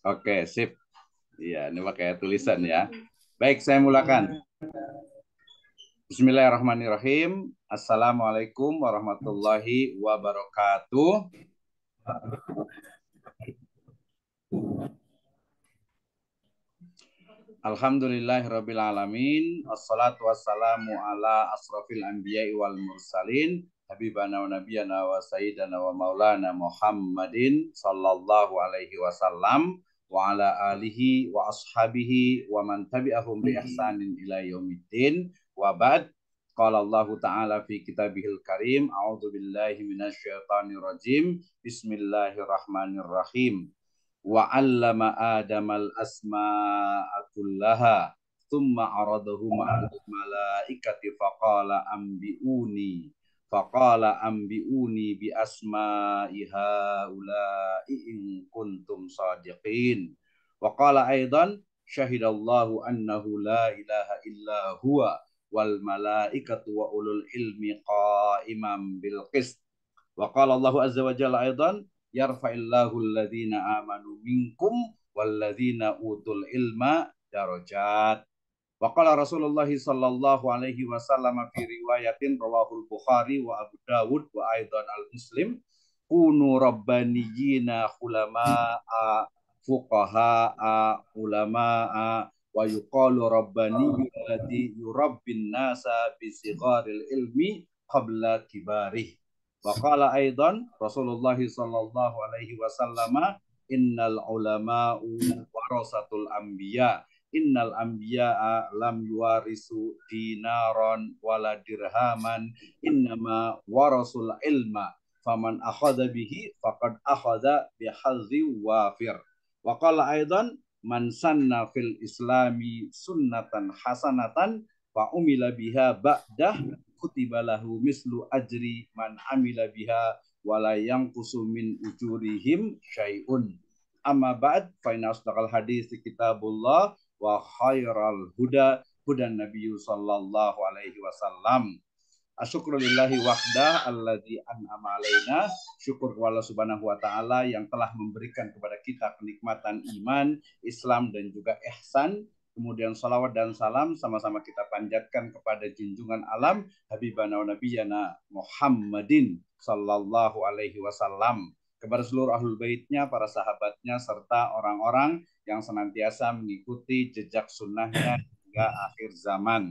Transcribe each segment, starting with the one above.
Oke, sip. Iya, ini pakai tulisan ya. Baik, saya mulakan. Bismillahirrahmanirrahim. Assalamualaikum warahmatullahi wabarakatuh. Alhamdulillahirabbil alamin wassalatu wassalamu ala asrofil anbiya wal mursalin habibana wa nabiyana wa sayyidana wa maulana Muhammadin sallallahu alaihi wasallam wa ala alihi wa ashabihi wa man tabi'ahum bi ihsanin ila yaumiddin wa ba'd qala Allah ta'ala fi kitabihil karim a'udzu billahi minasyaitonir rajim bismillahirrahmanirrahim wa 'allama adamal asma'a kullaha thumma aradahum 'alal malaikati faqala ambiuni فقال أنبئوني بأسماء هؤلاء إن كنتم صادقين وقال أيضا شهد الله أنه لا إله إلا هو والملائكة وأولو العلم قائما بالقسط وقال الله عز وجل أيضا يرفع الله الذين آمنوا منكم والذين أوتوا العلم درجات Waqala Rasulullah sallallahu alaihi wasallam fi riwayatin al Bukhari wa Abu Dawud wa aidan al-Muslim kunu rabbaniyina khulama'a fuqaha'a ulama'a wa yuqalu rabbaniyyu alladhi yurabbin nasa bi sigharil ilmi qabla kibarih wa qala aidan Rasulullah sallallahu alaihi wasallam innal ulama warasatul anbiya' innal anbiya'a lam yuwarisu dinaron wala dirhaman innama warasul ilma faman akhadha bihi faqad akhadha bihazi wafir wa qala aidan man sanna fil islami sunnatan hasanatan fa umila biha ba'dah kutiba lahu mislu ajri man amila biha wala yanqusu min ujurihim syai'un amma ba'd fa inna asdaqal hadis kitabullah wa khairal huda huda Nabi sallallahu alaihi wasallam asyukru lillahi wahda alladzi an'ama alaina syukur kepada subhanahu wa taala yang telah memberikan kepada kita kenikmatan iman, Islam dan juga ihsan kemudian salawat dan salam sama-sama kita panjatkan kepada junjungan alam Habibana wa Nabiyana Muhammadin sallallahu alaihi wasallam kepada seluruh ahlul baitnya, para sahabatnya serta orang-orang yang senantiasa mengikuti jejak sunnahnya hingga hmm. akhir zaman.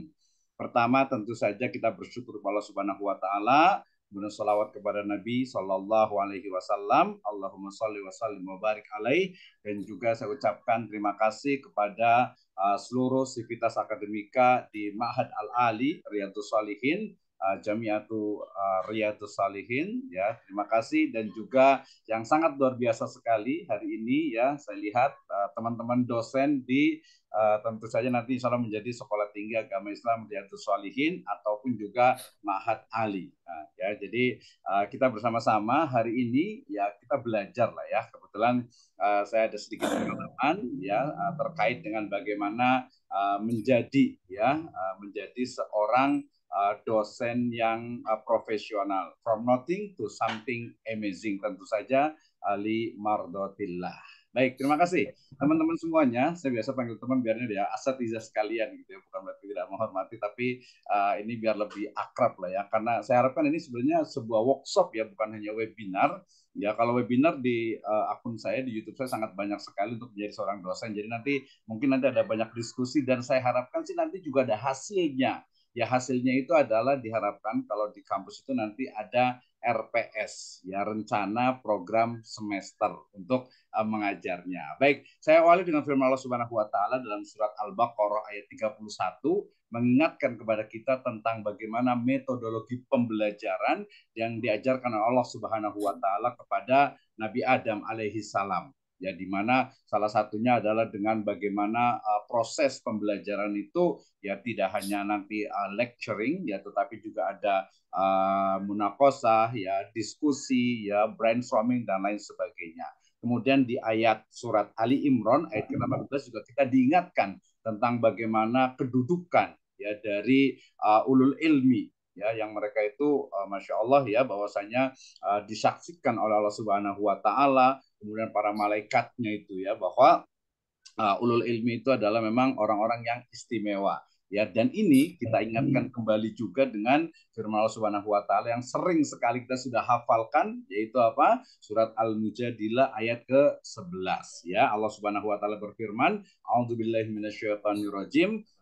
Pertama tentu saja kita bersyukur kepada Allah Subhanahu wa taala kemudian salawat kepada Nabi Shallallahu Alaihi Wasallam, Allahumma sholli wa sallim wa barik alaih, dan juga saya ucapkan terima kasih kepada uh, seluruh sivitas akademika di Ma'had Al Ali Riyadus Shalihin uh, ah, Jamiatu uh, ah, Riyadu Salihin ya. Terima kasih dan juga yang sangat luar biasa sekali hari ini ya saya lihat ah, teman-teman uh, dosen di uh, tentu saja nanti insya Allah menjadi Sekolah Tinggi Agama Islam Riyadu Salihin ataupun juga Mahat Ali. Nah, ya jadi uh, kita bersama-sama hari ini ya kita belajar lah ya. Kebetulan uh, saya ada sedikit pengalaman ya uh, terkait dengan bagaimana uh, menjadi ya uh, menjadi seorang Eh, dosen yang eh, profesional. From nothing to something amazing. Tentu saja Ali eh, Mardotillah. Baik, terima kasih. Teman-teman semuanya, saya biasa panggil teman biarnya dia asatiza sekalian gitu ya, bukan berarti tidak menghormati, tapi uh, ini biar lebih akrab lah ya. Karena saya harapkan ini sebenarnya sebuah workshop ya, bukan hanya webinar. Ya, kalau webinar di uh, akun saya di YouTube saya sangat banyak sekali untuk menjadi seorang dosen. Jadi nanti mungkin nanti ada banyak diskusi dan saya harapkan sih nanti juga ada hasilnya ya hasilnya itu adalah diharapkan kalau di kampus itu nanti ada RPS ya rencana program semester untuk uh, mengajarnya. Baik, saya awali dengan firman Allah Subhanahu wa taala dalam surat Al-Baqarah ayat 31 mengingatkan kepada kita tentang bagaimana metodologi pembelajaran yang diajarkan oleh Allah Subhanahu wa taala kepada Nabi Adam alaihi salam ya di mana salah satunya adalah dengan bagaimana uh, proses pembelajaran itu ya tidak hanya nanti uh, lecturing ya tetapi juga ada uh, eh, munakosa ya diskusi ya brainstorming dan lain sebagainya. Kemudian di ayat surat Ali Imron ayat ke-18 juga kita diingatkan tentang bagaimana kedudukan ya dari uh, ulul ilmi ya yang mereka itu uh, masya Allah ya bahwasanya uh, disaksikan oleh Allah Subhanahu Wa Taala kemudian para malaikatnya itu ya bahwa uh, ulul ilmi itu adalah memang orang-orang yang istimewa ya dan ini kita ingatkan kembali juga dengan firman Allah Subhanahu wa taala yang sering sekali kita sudah hafalkan yaitu apa surat Al-Mujadilah ayat ke-11 ya Allah Subhanahu wa taala berfirman a'udzubillahi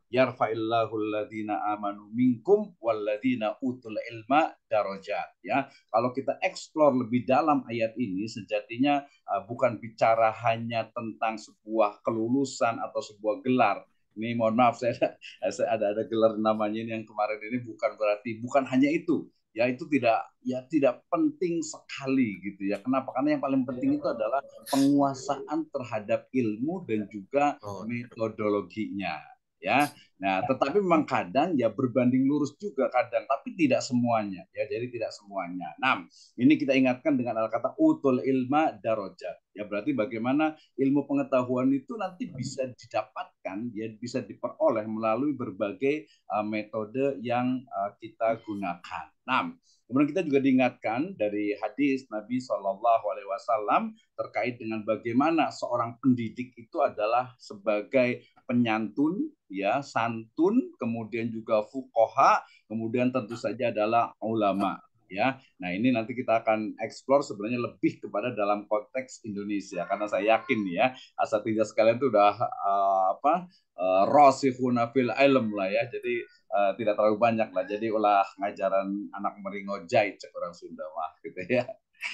yarfa'illahu alladzina amanu minkum walladzina utul ilma darajat ya. Kalau kita eksplor lebih dalam ayat ini sejatinya uh, bukan bicara hanya tentang sebuah kelulusan atau sebuah gelar. Ini mohon maaf saya ada, saya ada ada gelar namanya ini yang kemarin ini bukan berarti bukan hanya itu ya itu tidak ya tidak penting sekali gitu ya kenapa karena yang paling penting itu adalah penguasaan terhadap ilmu dan juga oh, iya. metodologinya ya. Nah, tetapi memang kadang ya berbanding lurus juga kadang, tapi tidak semuanya ya. Jadi tidak semuanya. Nah, ini kita ingatkan dengan al kata utul ilma daroja. Ya berarti bagaimana ilmu pengetahuan itu nanti bisa didapatkan, ya bisa diperoleh melalui berbagai uh, metode yang uh, kita gunakan. Nah, kemudian kita juga diingatkan dari hadis Nabi Shallallahu Alaihi Wasallam terkait dengan bagaimana seorang pendidik itu adalah sebagai penyantun ya santun kemudian juga fukoha kemudian tentu saja adalah ulama ya nah ini nanti kita akan explore sebenarnya lebih kepada dalam konteks Indonesia karena saya yakin ya asal tidak sekalian itu udah uh, apa uh, eh, rosifuna fil ilm lah ya jadi uh, tidak terlalu banyak lah jadi olah ngajaran anak meringo cek orang Sunda mah gitu ya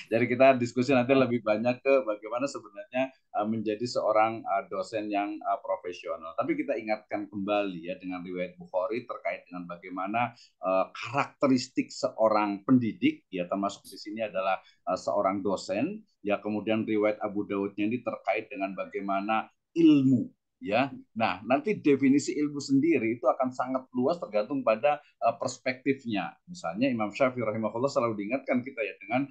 jadi kita diskusi nanti iya. lebih banyak ke bagaimana sebenarnya eh, menjadi seorang eh, dosen yang eh, profesional. Tapi kita ingatkan kembali ya dengan riwayat Bukhari terkait dengan bagaimana karakteristik seorang pendidik ya termasuk di sini adalah seorang dosen ya kemudian riwayat Abu Dawudnya ini terkait dengan bagaimana ilmu ya. Nah, nanti definisi ilmu sendiri itu akan sangat luas tergantung pada eh, perspektifnya. Misalnya Imam Syafi'i rahimahullah selalu diingatkan kita ya dengan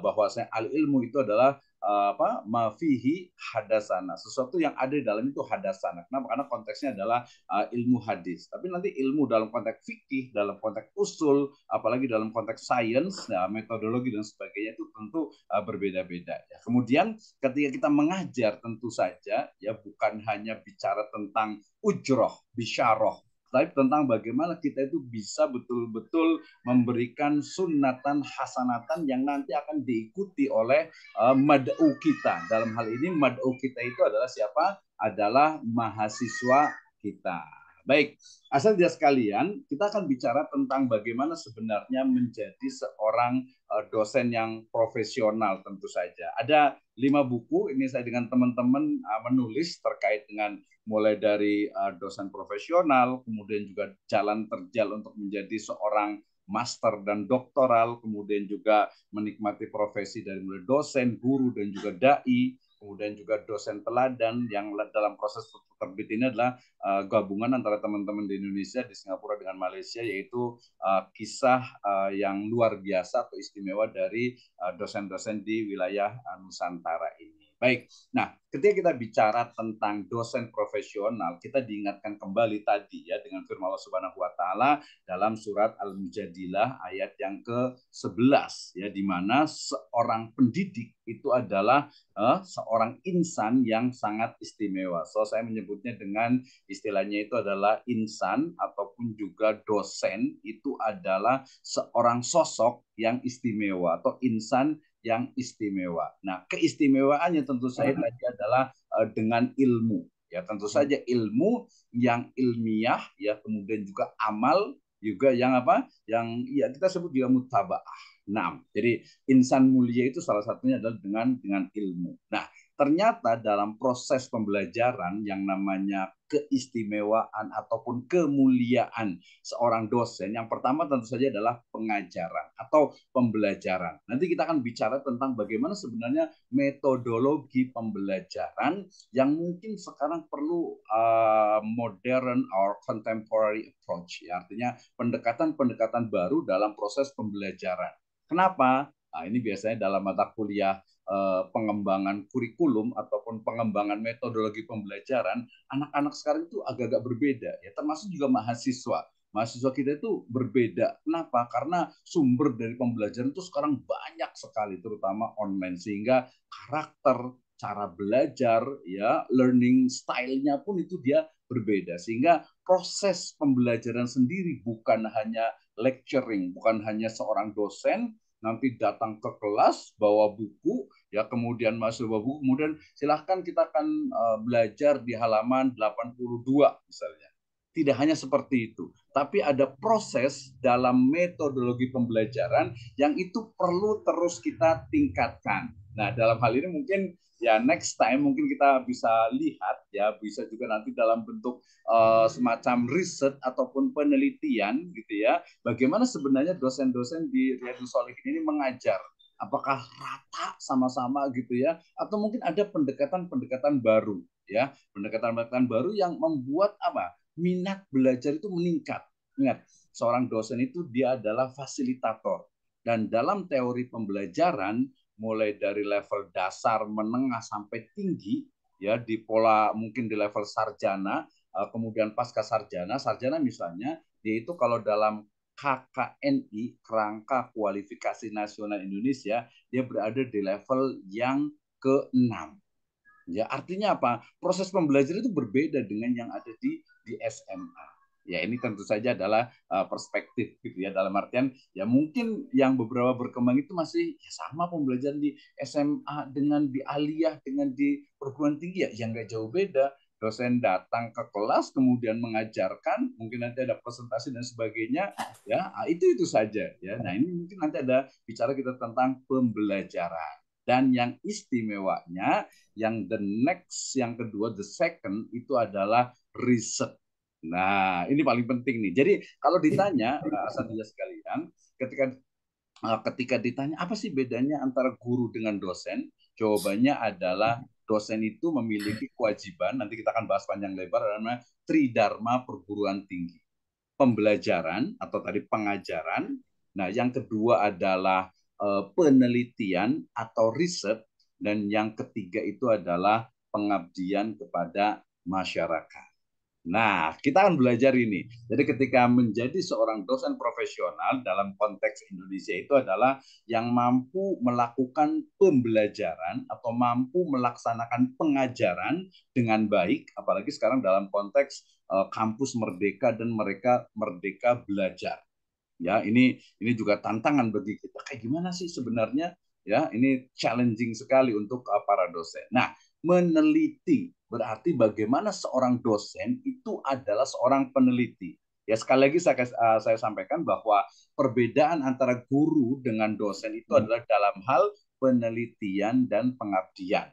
bahwa eh, bahwasanya al ilmu itu adalah eh, apa? mafihi hadasana. Sesuatu yang ada di dalam itu hadasana. Kenapa? Karena konteksnya adalah ilmu hadis. Tapi nanti ilmu dalam konteks fikih, dalam konteks usul, apalagi dalam konteks sains, ya, metodologi dan sebagainya tentu uh, eh, berbeda-beda. Ya. Kemudian ketika kita mengajar tentu saja ya bukan hanya bicara tentang ujroh, bisharoh, tapi tentang bagaimana kita itu bisa betul-betul memberikan sunatan hasanatan yang nanti akan diikuti oleh uh, mad'u kita. Dalam hal ini mad'u kita itu adalah siapa? Adalah mahasiswa kita. Baik, asal dia sekalian, kita akan bicara tentang bagaimana sebenarnya menjadi seorang eh, dosen yang profesional tentu saja. Ada lima buku, ini saya dengan teman-teman eh, menulis terkait dengan mulai dari eh, dosen profesional, kemudian juga jalan terjal untuk menjadi seorang master dan doktoral, kemudian juga menikmati profesi dari mulai dosen, guru, dan juga dai, kemudian juga dosen teladan yang dalam proses terbit ini adalah uh, gabungan antara teman-teman di Indonesia di Singapura dengan Malaysia yaitu uh, kisah uh, yang luar biasa atau istimewa dari dosen-dosen uh, di wilayah Nusantara ini. Baik. Nah, ketika kita bicara tentang dosen profesional, kita diingatkan kembali tadi ya dengan firman Allah Subhanahu wa taala dalam surat Al-Mujadilah ayat yang ke-11 ya di mana seorang pendidik itu adalah uh, seorang insan yang sangat istimewa. So saya menyebutnya dengan istilahnya itu adalah insan ataupun juga dosen itu adalah seorang sosok yang istimewa atau insan yang istimewa. Nah, keistimewaannya tentu saja adalah uh, dengan ilmu. Ya, tentu hmm. saja ilmu yang ilmiah ya kemudian juga amal juga yang apa? Yang ya kita sebut juga mutabaah. Nah, jadi insan mulia itu salah satunya adalah dengan dengan ilmu. Nah, ternyata dalam proses pembelajaran yang namanya keistimewaan ataupun kemuliaan seorang dosen yang pertama tentu saja adalah pengajaran atau pembelajaran. Nanti kita akan bicara tentang bagaimana sebenarnya metodologi pembelajaran yang mungkin sekarang perlu uh, modern or contemporary approach ya. Artinya pendekatan-pendekatan baru dalam proses pembelajaran. Kenapa? Nah, ini biasanya dalam mata kuliah Eh, pengembangan kurikulum ataupun pengembangan metodologi pembelajaran anak-anak sekarang itu agak-agak berbeda ya termasuk juga mahasiswa mahasiswa kita itu berbeda kenapa karena sumber dari pembelajaran itu sekarang banyak sekali terutama online sehingga karakter cara belajar ya learning style-nya pun itu dia berbeda sehingga proses pembelajaran sendiri bukan hanya lecturing bukan hanya seorang dosen nanti datang ke kelas bawa buku ya kemudian masuk buku kemudian silahkan kita akan eh, belajar di halaman 82 misalnya tidak hanya seperti itu tapi ada proses dalam metodologi pembelajaran yang itu perlu terus kita tingkatkan nah dalam hal ini mungkin ya next time mungkin kita bisa lihat ya bisa juga nanti dalam bentuk uh, semacam riset ataupun penelitian gitu ya bagaimana sebenarnya dosen-dosen di Riyadus Solihin ini mengajar apakah rata sama-sama gitu ya atau mungkin ada pendekatan-pendekatan baru ya pendekatan-pendekatan baru yang membuat apa minat belajar itu meningkat ingat seorang dosen itu dia adalah fasilitator dan dalam teori pembelajaran mulai dari level dasar menengah sampai tinggi ya di pola mungkin di level sarjana eh, kemudian pasca sarjana sarjana misalnya dia itu kalau dalam KKNI kerangka kualifikasi nasional Indonesia dia berada di level yang ke keenam. Ya, artinya apa? Proses pembelajaran itu berbeda dengan yang ada di di SMA. Ya, ini tentu saja adalah uh, perspektif gitu ya dalam artian ya mungkin yang beberapa berkembang itu masih ya sama pembelajaran di SMA dengan di aliyah dengan di perguruan tinggi ya yang enggak jauh beda dosen datang ke kelas kemudian mengajarkan mungkin nanti ada presentasi dan sebagainya ya ah, itu itu saja ya nah ini mungkin nanti ada bicara kita tentang pembelajaran dan yang istimewanya yang the next yang kedua the second itu adalah riset nah ini paling penting nih jadi kalau ditanya asal ah, asatinya sekalian ketika ah, ketika ditanya apa sih bedanya antara guru dengan dosen jawabannya adalah dosen itu memiliki kewajiban, nanti kita akan bahas panjang lebar, namanya tridharma perguruan tinggi. Pembelajaran atau tadi pengajaran, nah yang kedua adalah eh, penelitian atau riset, dan yang ketiga itu adalah pengabdian kepada masyarakat. Nah, kita akan belajar ini. Jadi ketika menjadi seorang dosen profesional dalam konteks Indonesia itu adalah yang mampu melakukan pembelajaran atau mampu melaksanakan pengajaran dengan baik, apalagi sekarang dalam konteks eh, kampus merdeka dan mereka merdeka belajar. Ya, ini ini juga tantangan bagi kita. Kayak gimana sih sebenarnya? Ya, ini challenging sekali untuk uh, para dosen. Nah, meneliti berarti bagaimana seorang dosen itu adalah seorang peneliti. Ya sekali lagi saya uh, saya sampaikan bahwa perbedaan antara guru dengan dosen itu hmm. adalah dalam hal penelitian dan pengabdian.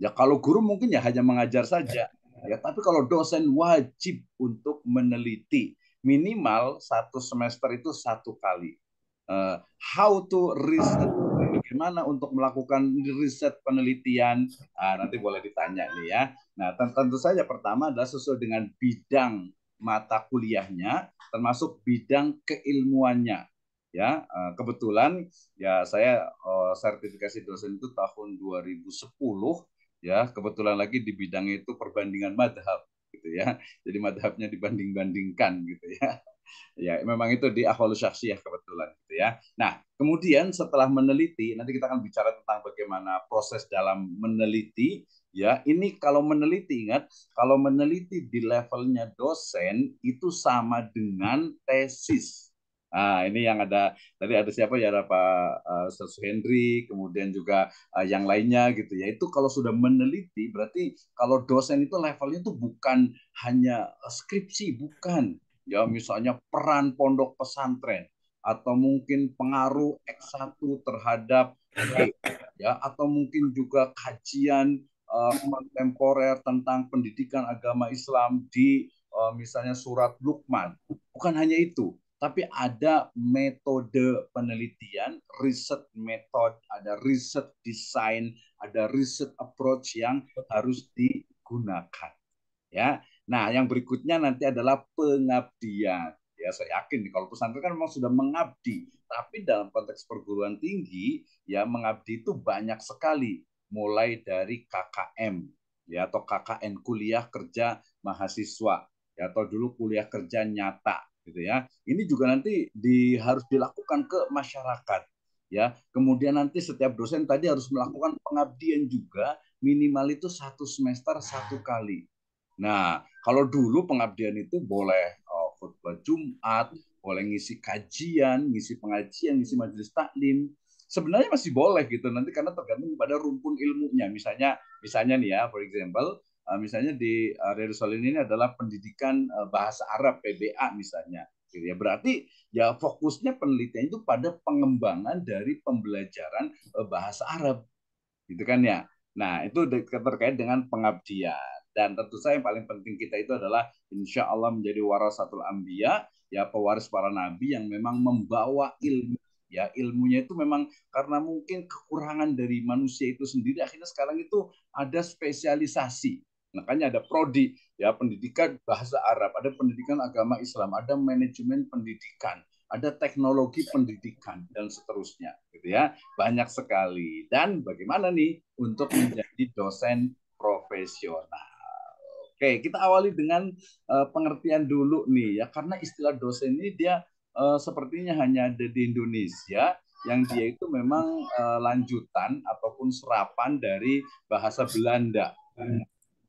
Ya kalau guru mungkin ya hanya mengajar saja. Ya, ya tapi kalau dosen wajib untuk meneliti minimal satu semester itu satu kali. Uh, how to research bagaimana untuk melakukan riset penelitian? Ah, nanti boleh ditanya nih ya. Nah, tentu saja pertama adalah sesuai dengan bidang mata kuliahnya, termasuk bidang keilmuannya. Ya, ah, kebetulan ya saya oh, sertifikasi dosen itu tahun 2010 ya, kebetulan lagi di bidang itu perbandingan madhab gitu ya. Jadi madhabnya dibanding-bandingkan gitu ya ya memang itu di ahwal syakhsiyah kebetulan gitu ya. Nah, kemudian setelah meneliti nanti kita akan bicara tentang bagaimana proses dalam meneliti ya. Ini kalau meneliti ingat, kalau meneliti di levelnya dosen itu sama dengan tesis. Nah, ini yang ada tadi ada siapa ya ada Pak uh, Ustaz Henry, kemudian juga uh, yang lainnya gitu ya. Itu kalau sudah meneliti berarti kalau dosen itu levelnya itu bukan hanya eh, skripsi, bukan ya misalnya peran pondok pesantren atau mungkin pengaruh X1 terhadap e, ya atau mungkin juga kajian uh, tentang pendidikan agama Islam di uh, misalnya surat Luqman. Bukan hanya itu, tapi ada metode penelitian, riset metode, ada riset desain, ada riset approach yang harus digunakan. Ya, Nah, yang berikutnya nanti adalah pengabdian. Ya, saya yakin kalau pesantren kan memang sudah mengabdi, tapi dalam konteks perguruan tinggi, ya mengabdi itu banyak sekali, mulai dari KKM, ya atau KKN kuliah kerja mahasiswa, ya atau dulu kuliah kerja nyata, gitu ya. Ini juga nanti di, harus dilakukan ke masyarakat, ya. Kemudian nanti setiap dosen tadi harus melakukan pengabdian juga, minimal itu satu semester satu kali. Nah, kalau dulu pengabdian itu boleh uh, khutbah Jumat, boleh ngisi kajian, ngisi pengajian, ngisi majelis taklim. Sebenarnya masih boleh gitu nanti karena tergantung pada rumpun ilmunya. Misalnya, misalnya nih ya, for example, uh, misalnya di uh, ini adalah pendidikan uh, bahasa Arab PBA misalnya. Gitu ya. Berarti ya fokusnya penelitian itu pada pengembangan dari pembelajaran bahasa Arab. Gitu kan ya. Nah, itu terkait dengan pengabdian dan tentu saja yang paling penting kita itu adalah insya Allah menjadi warasatul ambia ya pewaris para nabi yang memang membawa ilmu ya ilmunya itu memang karena mungkin kekurangan dari manusia itu sendiri akhirnya sekarang itu ada spesialisasi makanya ada prodi ya pendidikan bahasa Arab ada pendidikan agama Islam ada manajemen pendidikan ada teknologi pendidikan dan seterusnya gitu ya banyak sekali dan bagaimana nih untuk menjadi dosen profesional Oke, kita awali dengan uh, pengertian dulu nih ya, karena istilah dosen ini dia uh, sepertinya hanya ada di Indonesia, yang dia itu memang uh, lanjutan ataupun serapan dari bahasa Belanda,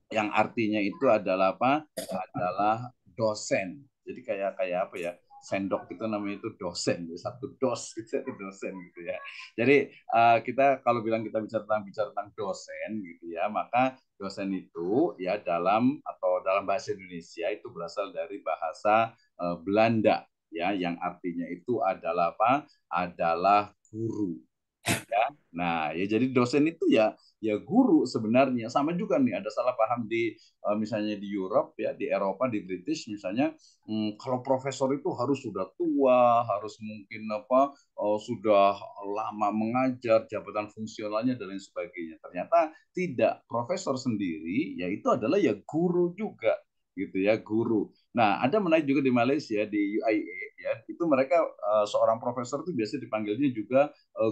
yang artinya itu adalah apa? Adalah dosen. Jadi kayak kayak apa ya? sendok itu namanya itu dosen ya satu dos itu dosen gitu ya jadi uh, kita kalau bilang kita bicara tentang bicara tentang dosen gitu ya maka dosen itu ya dalam atau dalam bahasa Indonesia itu berasal dari bahasa uh, Belanda ya yang artinya itu adalah apa adalah guru ya Nah, ya jadi dosen itu ya ya guru sebenarnya sama juga nih ada salah paham di eh, misalnya di Europe ya di Eropa di British misalnya hmm, kalau profesor itu harus sudah tua harus mungkin apa eh, sudah lama mengajar jabatan fungsionalnya dan lain sebagainya ternyata tidak profesor sendiri yaitu adalah ya guru juga gitu ya guru. Nah ada menaik juga di Malaysia di UIA ya itu mereka eh, seorang profesor itu biasa dipanggilnya juga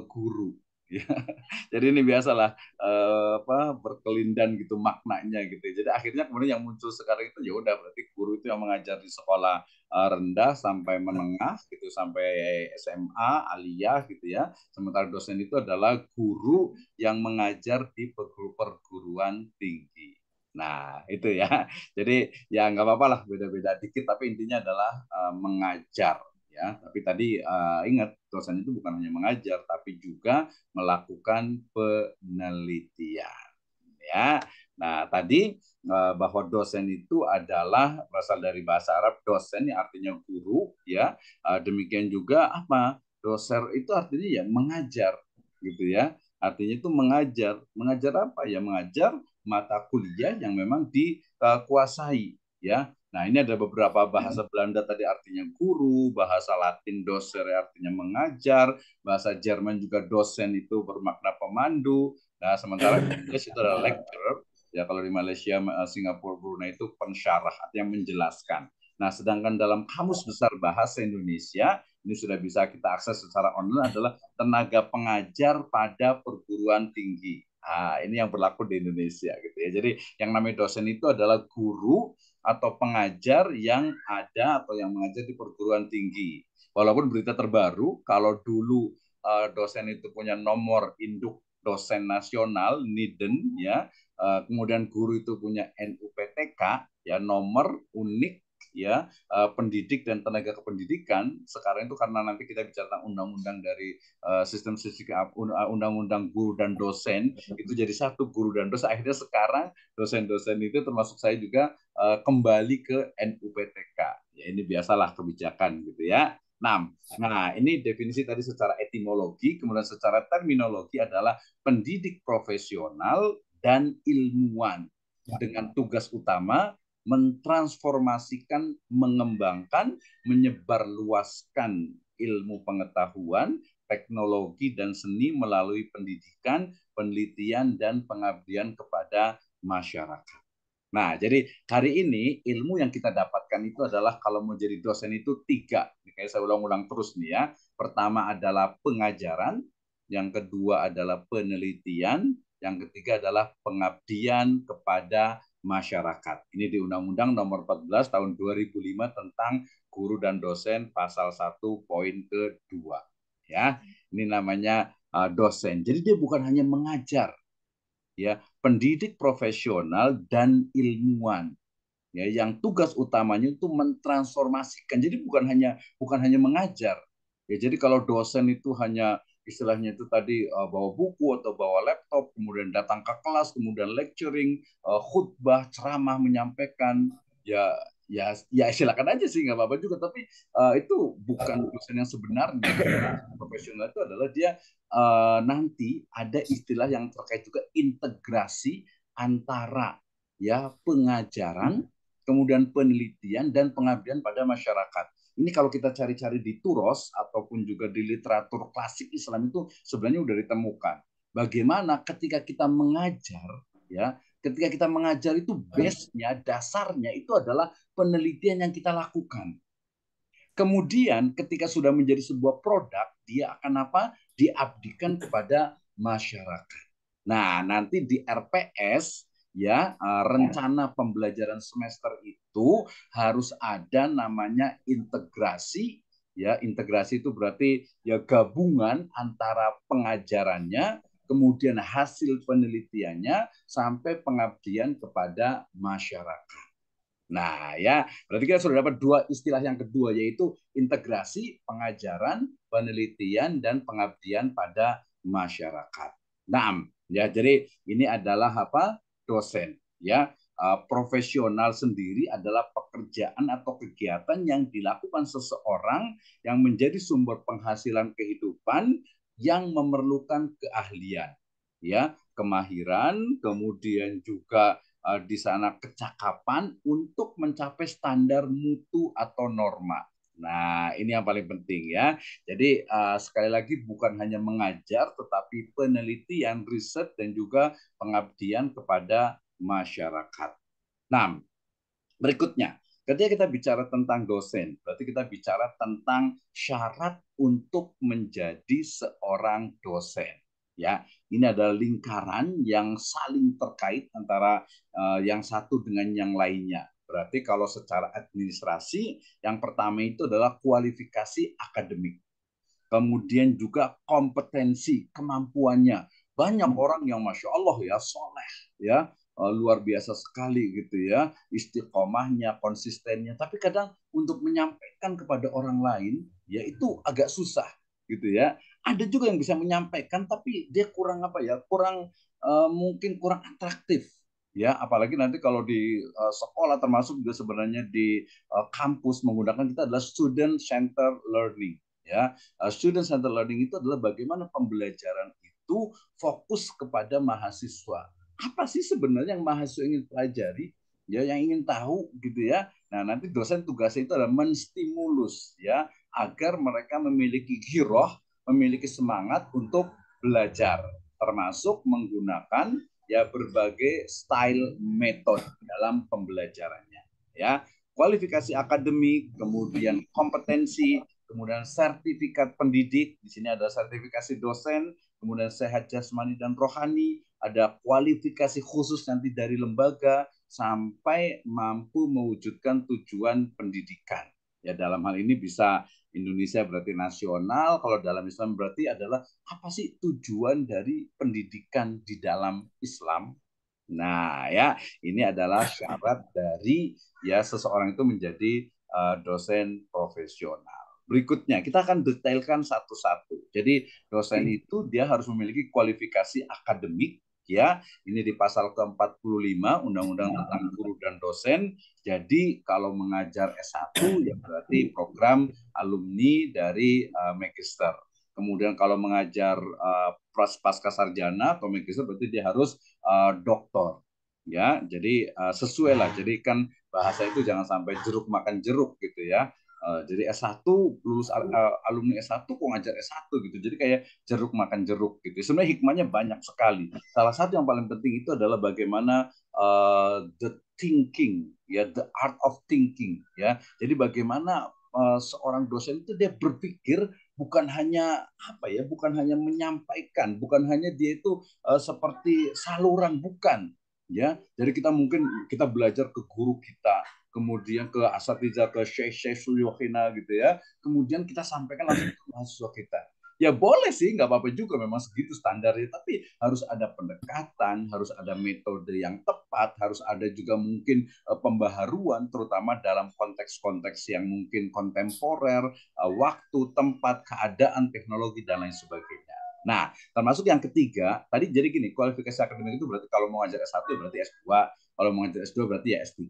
guru Ya. Jadi ini biasalah eh, apa berkelindan gitu maknanya gitu. Jadi akhirnya kemudian yang muncul sekarang itu ya udah berarti guru itu yang mengajar di sekolah eh, rendah sampai menengah gitu sampai SMA aliyah gitu ya. Sementara dosen itu adalah guru yang mengajar di perguruan tinggi. Nah, itu ya. Jadi ya nggak apa-apa lah beda-beda dikit tapi intinya adalah eh, mengajar ya tapi tadi uh, ingat dosen itu bukan hanya mengajar tapi juga melakukan penelitian ya nah tadi uh, bahwa dosen itu adalah berasal dari bahasa Arab dosen yang artinya guru ya uh, demikian juga apa Dosen itu artinya ya mengajar gitu ya artinya itu mengajar mengajar apa ya mengajar mata kuliah yang memang dikuasai ya Nah, ini ada beberapa bahasa Belanda tadi artinya guru, bahasa Latin doser artinya mengajar, bahasa Jerman juga dosen itu bermakna pemandu. Nah, sementara Inggris itu adalah lecturer. Ya, kalau di Malaysia, eh, Singapura, Brunei itu pensyarah, artinya menjelaskan. Nah, sedangkan dalam Kamus Besar Bahasa Indonesia, ini sudah bisa kita akses secara online adalah tenaga pengajar pada perguruan tinggi. Ah, ini yang berlaku di Indonesia gitu ya. Jadi yang namanya dosen itu adalah guru atau pengajar yang ada atau yang mengajar di perguruan tinggi. Walaupun berita terbaru, kalau dulu eh, dosen itu punya nomor induk dosen nasional NIDEN ya, eh, kemudian guru itu punya NUPTK ya nomor unik ya eh, pendidik dan tenaga kependidikan sekarang itu karena nanti kita bicara tentang undang-undang dari eh, sistem sistem eh, undang-undang guru dan dosen itu jadi satu guru dan dosen akhirnya sekarang dosen-dosen itu termasuk saya juga kembali ke NUPTK ya ini biasalah kebijakan gitu ya Enam. Nah, ini definisi tadi secara etimologi, kemudian secara terminologi adalah pendidik profesional dan ilmuwan ya. dengan tugas utama mentransformasikan, mengembangkan, menyebarluaskan ilmu pengetahuan, teknologi dan seni melalui pendidikan, penelitian dan pengabdian kepada masyarakat. Nah, jadi hari ini ilmu yang kita dapatkan itu adalah kalau mau jadi dosen itu tiga. Kayak saya ulang-ulang terus nih ya. Pertama adalah pengajaran, yang kedua adalah penelitian, yang ketiga adalah pengabdian kepada masyarakat. Ini di Undang-Undang Nomor 14 Tahun 2005 tentang guru dan dosen pasal 1 poin kedua. Ya, ini namanya uh, dosen. Jadi dia bukan hanya mengajar, ya, pendidik profesional dan ilmuwan ya yang tugas utamanya itu mentransformasikan jadi bukan hanya bukan hanya mengajar ya jadi kalau dosen itu hanya istilahnya itu tadi uh, bawa buku atau bawa laptop, kemudian datang ke kelas, kemudian lecturing, eh, khutbah, ceramah, menyampaikan, ya ya ya silakan aja sih nggak apa-apa juga tapi uh, itu bukan dosen ah. yang sebenarnya profesional itu adalah dia uh, nanti ada istilah yang terkait juga integrasi antara ya pengajaran hmm. kemudian penelitian dan pengabdian pada masyarakat ini kalau kita cari-cari di Turos ataupun juga di literatur klasik Islam itu sebenarnya sudah ditemukan. Bagaimana ketika kita mengajar, ya, ketika kita mengajar itu iya. base-nya, dasarnya itu adalah penelitian yang kita lakukan. Kemudian ketika sudah menjadi sebuah produk, dia akan apa? Diabdikan kepada masyarakat. Nah, nanti di RPS Ya, eh, ya rencana pembelajaran semester itu harus ada namanya integrasi ya integrasi itu berarti ya gabungan antara pengajarannya kemudian hasil penelitiannya sampai pengabdian kepada masyarakat. Nah, ya, berarti kita sudah dapat dua istilah yang kedua yaitu integrasi pengajaran, penelitian dan pengabdian pada masyarakat. Nah, ya, jadi ini adalah apa? dosen ya eh, profesional sendiri adalah pekerjaan atau kegiatan yang dilakukan seseorang yang menjadi sumber penghasilan kehidupan yang memerlukan keahlian ya kemahiran kemudian juga eh, di sana kecakapan untuk mencapai standar mutu atau norma Nah, ini yang paling penting ya. Jadi uh, sekali lagi bukan hanya mengajar tetapi penelitian, riset dan juga pengabdian kepada masyarakat. Nah, berikutnya Ketika kita bicara tentang dosen, berarti kita bicara tentang syarat untuk menjadi seorang dosen. Ya, ini adalah lingkaran yang saling terkait antara uh, yang satu dengan yang lainnya. Berarti kalau secara administrasi, yang pertama itu adalah kualifikasi akademik. Kemudian juga kompetensi, kemampuannya. Banyak hmm. orang yang Masya Allah ya, soleh. ya eh, Luar biasa sekali gitu ya. Istiqomahnya, konsistennya. Tapi kadang untuk menyampaikan kepada orang lain, ya itu agak susah gitu ya. Ada juga yang bisa menyampaikan, tapi dia kurang apa ya, kurang eh, mungkin kurang atraktif ya apalagi nanti kalau di uh, sekolah termasuk juga sebenarnya di uh, kampus menggunakan kita adalah student center learning ya uh, student center learning itu adalah bagaimana pembelajaran itu fokus kepada mahasiswa apa sih sebenarnya yang mahasiswa ingin pelajari ya yang ingin tahu gitu ya nah nanti dosen tugasnya itu adalah menstimulus ya agar mereka memiliki giroh memiliki semangat untuk belajar termasuk menggunakan ya berbagai style metode dalam pembelajarannya ya kualifikasi akademik kemudian kompetensi kemudian sertifikat pendidik di sini ada sertifikasi dosen kemudian sehat jasmani dan rohani ada kualifikasi khusus nanti dari lembaga sampai mampu mewujudkan tujuan pendidikan ya dalam hal ini bisa Indonesia berarti nasional kalau dalam Islam berarti adalah apa sih tujuan dari pendidikan di dalam Islam nah ya ini adalah syarat dari ya seseorang itu menjadi uh, dosen profesional berikutnya kita akan detailkan satu-satu. Jadi dosen itu dia harus memiliki kualifikasi akademik ya. Ini di pasal ke-45 Undang-Undang ya. tentang guru dan dosen. Jadi kalau mengajar S1 ya berarti hmm. program alumni dari uh, magister. Kemudian kalau mengajar uh, pasca sarjana atau magister berarti dia harus uh, doktor ya. Jadi uh, sesuai lah. Ya. Jadi kan bahasa itu jangan sampai jeruk makan jeruk gitu ya. Eh, jadi S1 lulus uh, alumni S1 kok ngajar S1 gitu. Jadi kayak jeruk makan jeruk gitu. Sebenarnya hikmahnya banyak sekali. Salah satu yang paling penting itu adalah bagaimana uh, the thinking ya the art of thinking ya. Jadi bagaimana uh, seorang dosen itu dia berpikir bukan hanya apa ya, bukan hanya menyampaikan, bukan hanya dia itu uh, seperti saluran bukan ya jadi kita mungkin kita belajar ke guru kita kemudian ke asatiza ke syekh syekh suyuhina gitu ya kemudian kita sampaikan langsung ke mahasiswa kita ya boleh sih nggak apa-apa juga memang segitu standarnya tapi harus ada pendekatan harus ada metode yang tepat harus ada juga mungkin eh, pembaharuan terutama dalam konteks-konteks yang mungkin kontemporer eh, waktu tempat keadaan teknologi dan lain sebagainya Nah, termasuk yang ketiga, tadi jadi gini, kualifikasi akademik itu berarti kalau mau ngajar S1 berarti S2, kalau mau ngajar S2 berarti ya S3,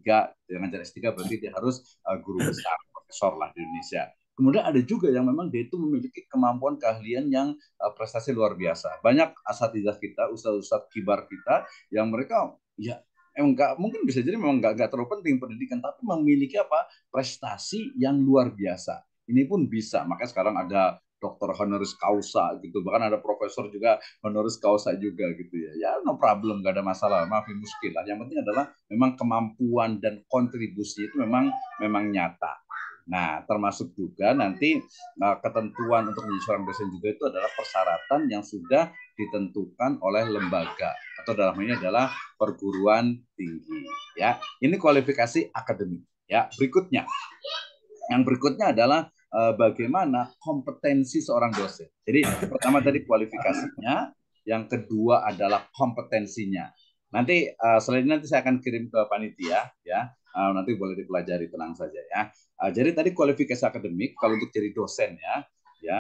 yang ngajar S3 berarti dia harus eh, guru besar, profesor lah di Indonesia. Kemudian ada juga yang memang dia itu memiliki kemampuan keahlian yang eh, prestasi luar biasa. Banyak asatidah kita, ustaz-ustaz kibar kita yang mereka ya emang enggak mungkin bisa jadi memang enggak enggak terlalu penting pendidikan, tapi memiliki apa prestasi yang luar biasa. Ini pun bisa. makanya sekarang ada dokter honoris causa gitu bahkan ada profesor juga honoris causa juga gitu ya ya no problem nggak ada masalah maafin muskilah yang penting adalah memang kemampuan dan kontribusi itu memang memang nyata Nah, termasuk juga nanti nah, ketentuan untuk menjadi seorang dosen juga itu adalah persyaratan yang sudah ditentukan oleh lembaga atau dalam ini adalah perguruan tinggi. Ya, ini kualifikasi akademik. Ya, berikutnya yang berikutnya adalah uh, bagaimana kompetensi seorang dosen. Jadi pertama tadi kualifikasinya, yang kedua adalah kompetensinya. Nanti uh, eh, selain nanti saya akan kirim ke panitia ya. Uh, nanti boleh dipelajari tenang saja ya. Uh, jadi tadi kualifikasi akademik kalau untuk jadi dosen ya, ya.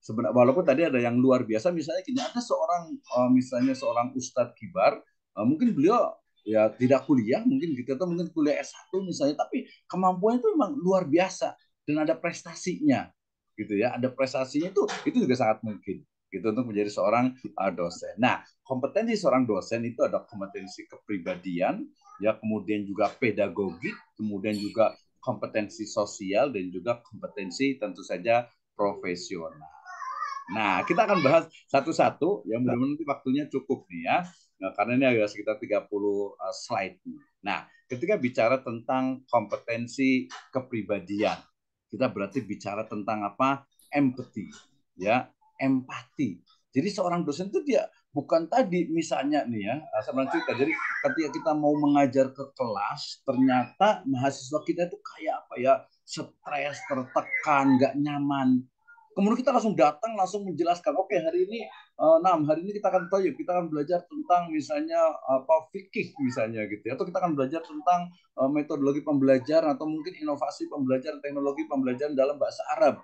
Sebenarnya walaupun tadi ada yang luar biasa misalnya gini ada seorang uh, misalnya seorang ustadz kibar, uh, mungkin beliau ya tidak kuliah mungkin gitu atau mungkin kuliah S1 misalnya tapi kemampuannya itu memang luar biasa dan ada prestasinya gitu ya ada prestasinya itu itu juga sangat mungkin gitu untuk menjadi seorang uh, dosen. Nah kompetensi seorang dosen itu ada kompetensi kepribadian ya kemudian juga pedagogik kemudian juga kompetensi sosial dan juga kompetensi tentu saja profesional. Nah, kita akan bahas satu-satu. yang mudah-mudahan nanti waktunya cukup nih ya. Nah, karena ini ada sekitar 30 uh, slide. Nah, ketika bicara tentang kompetensi kepribadian, kita berarti bicara tentang apa? Empathy, ya, empati. Jadi seorang dosen itu dia bukan tadi misalnya nih ya, ah, saya cerita. Jadi ketika kita mau mengajar ke kelas, ternyata mahasiswa kita itu kayak apa ya, stres, tertekan, nggak nyaman. Kemudian kita langsung datang, langsung menjelaskan, oke okay, hari ini Nah, hari ini kita akan toyib, kita akan belajar tentang misalnya apa fikih misalnya gitu ya. Atau kita akan belajar tentang uh, metodologi pembelajaran atau mungkin inovasi pembelajaran, teknologi pembelajaran dalam bahasa Arab.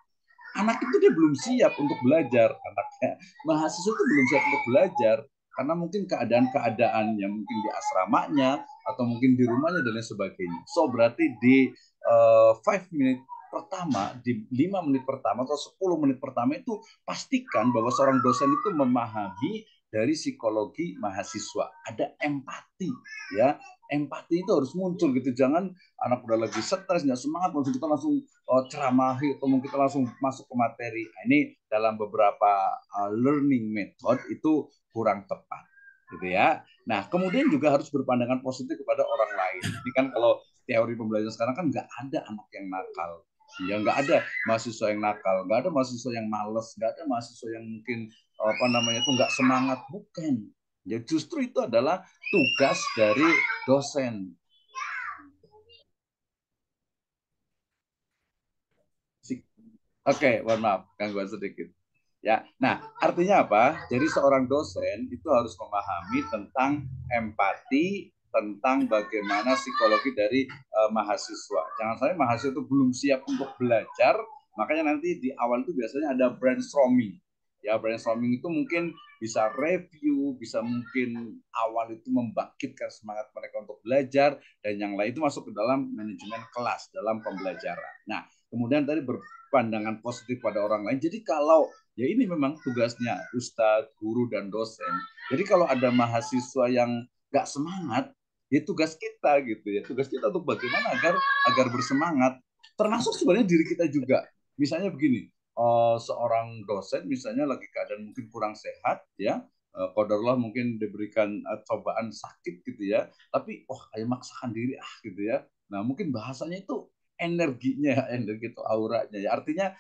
Anak itu dia belum siap untuk belajar anaknya. Mahasiswa itu belum siap untuk belajar karena mungkin keadaan-keadaannya mungkin di asramanya atau mungkin di rumahnya dan lain sebagainya. So berarti di uh, five minute pertama di 5 menit pertama atau 10 menit pertama itu pastikan bahwa seorang dosen itu memahami dari psikologi mahasiswa. Ada empati, ya. Empati itu harus muncul gitu. Jangan anak udah lagi stres, nggak semangat, langsung kita langsung oh, ceramahi atau mungkin kita langsung masuk ke materi. Nah, ini dalam beberapa uh, learning method itu kurang tepat, gitu ya. Nah, kemudian juga harus berpandangan positif kepada orang lain. Ini kan kalau teori pembelajaran sekarang kan nggak ada anak yang nakal Ya nggak ada mahasiswa yang nakal, nggak ada mahasiswa yang males, nggak ada mahasiswa yang mungkin apa namanya itu nggak semangat, bukan. Ya justru itu adalah tugas dari dosen. Oke, okay, mohon maaf gangguan sedikit. Ya, nah artinya apa? Jadi seorang dosen itu harus memahami tentang empati, tentang bagaimana psikologi dari uh, mahasiswa. Jangan sampai mahasiswa itu belum siap untuk belajar, makanya nanti di awal itu biasanya ada brainstorming. Ya, brainstorming itu mungkin bisa review, bisa mungkin awal itu membangkitkan semangat mereka untuk belajar dan yang lain itu masuk ke dalam manajemen kelas dalam pembelajaran. Nah, kemudian tadi berpandangan positif pada orang lain. Jadi kalau ya ini memang tugasnya ustadz, guru dan dosen. Jadi kalau ada mahasiswa yang gak semangat, ya tugas kita gitu ya tugas kita untuk bagaimana agar agar bersemangat termasuk sebenarnya diri kita juga misalnya begini uh, seorang dosen misalnya lagi keadaan mungkin kurang sehat ya uh, eh, kodarlah mungkin diberikan eh, cobaan sakit gitu ya tapi wah oh, ayo maksakan diri ah gitu ya nah mungkin bahasanya itu energinya energi itu auranya ya artinya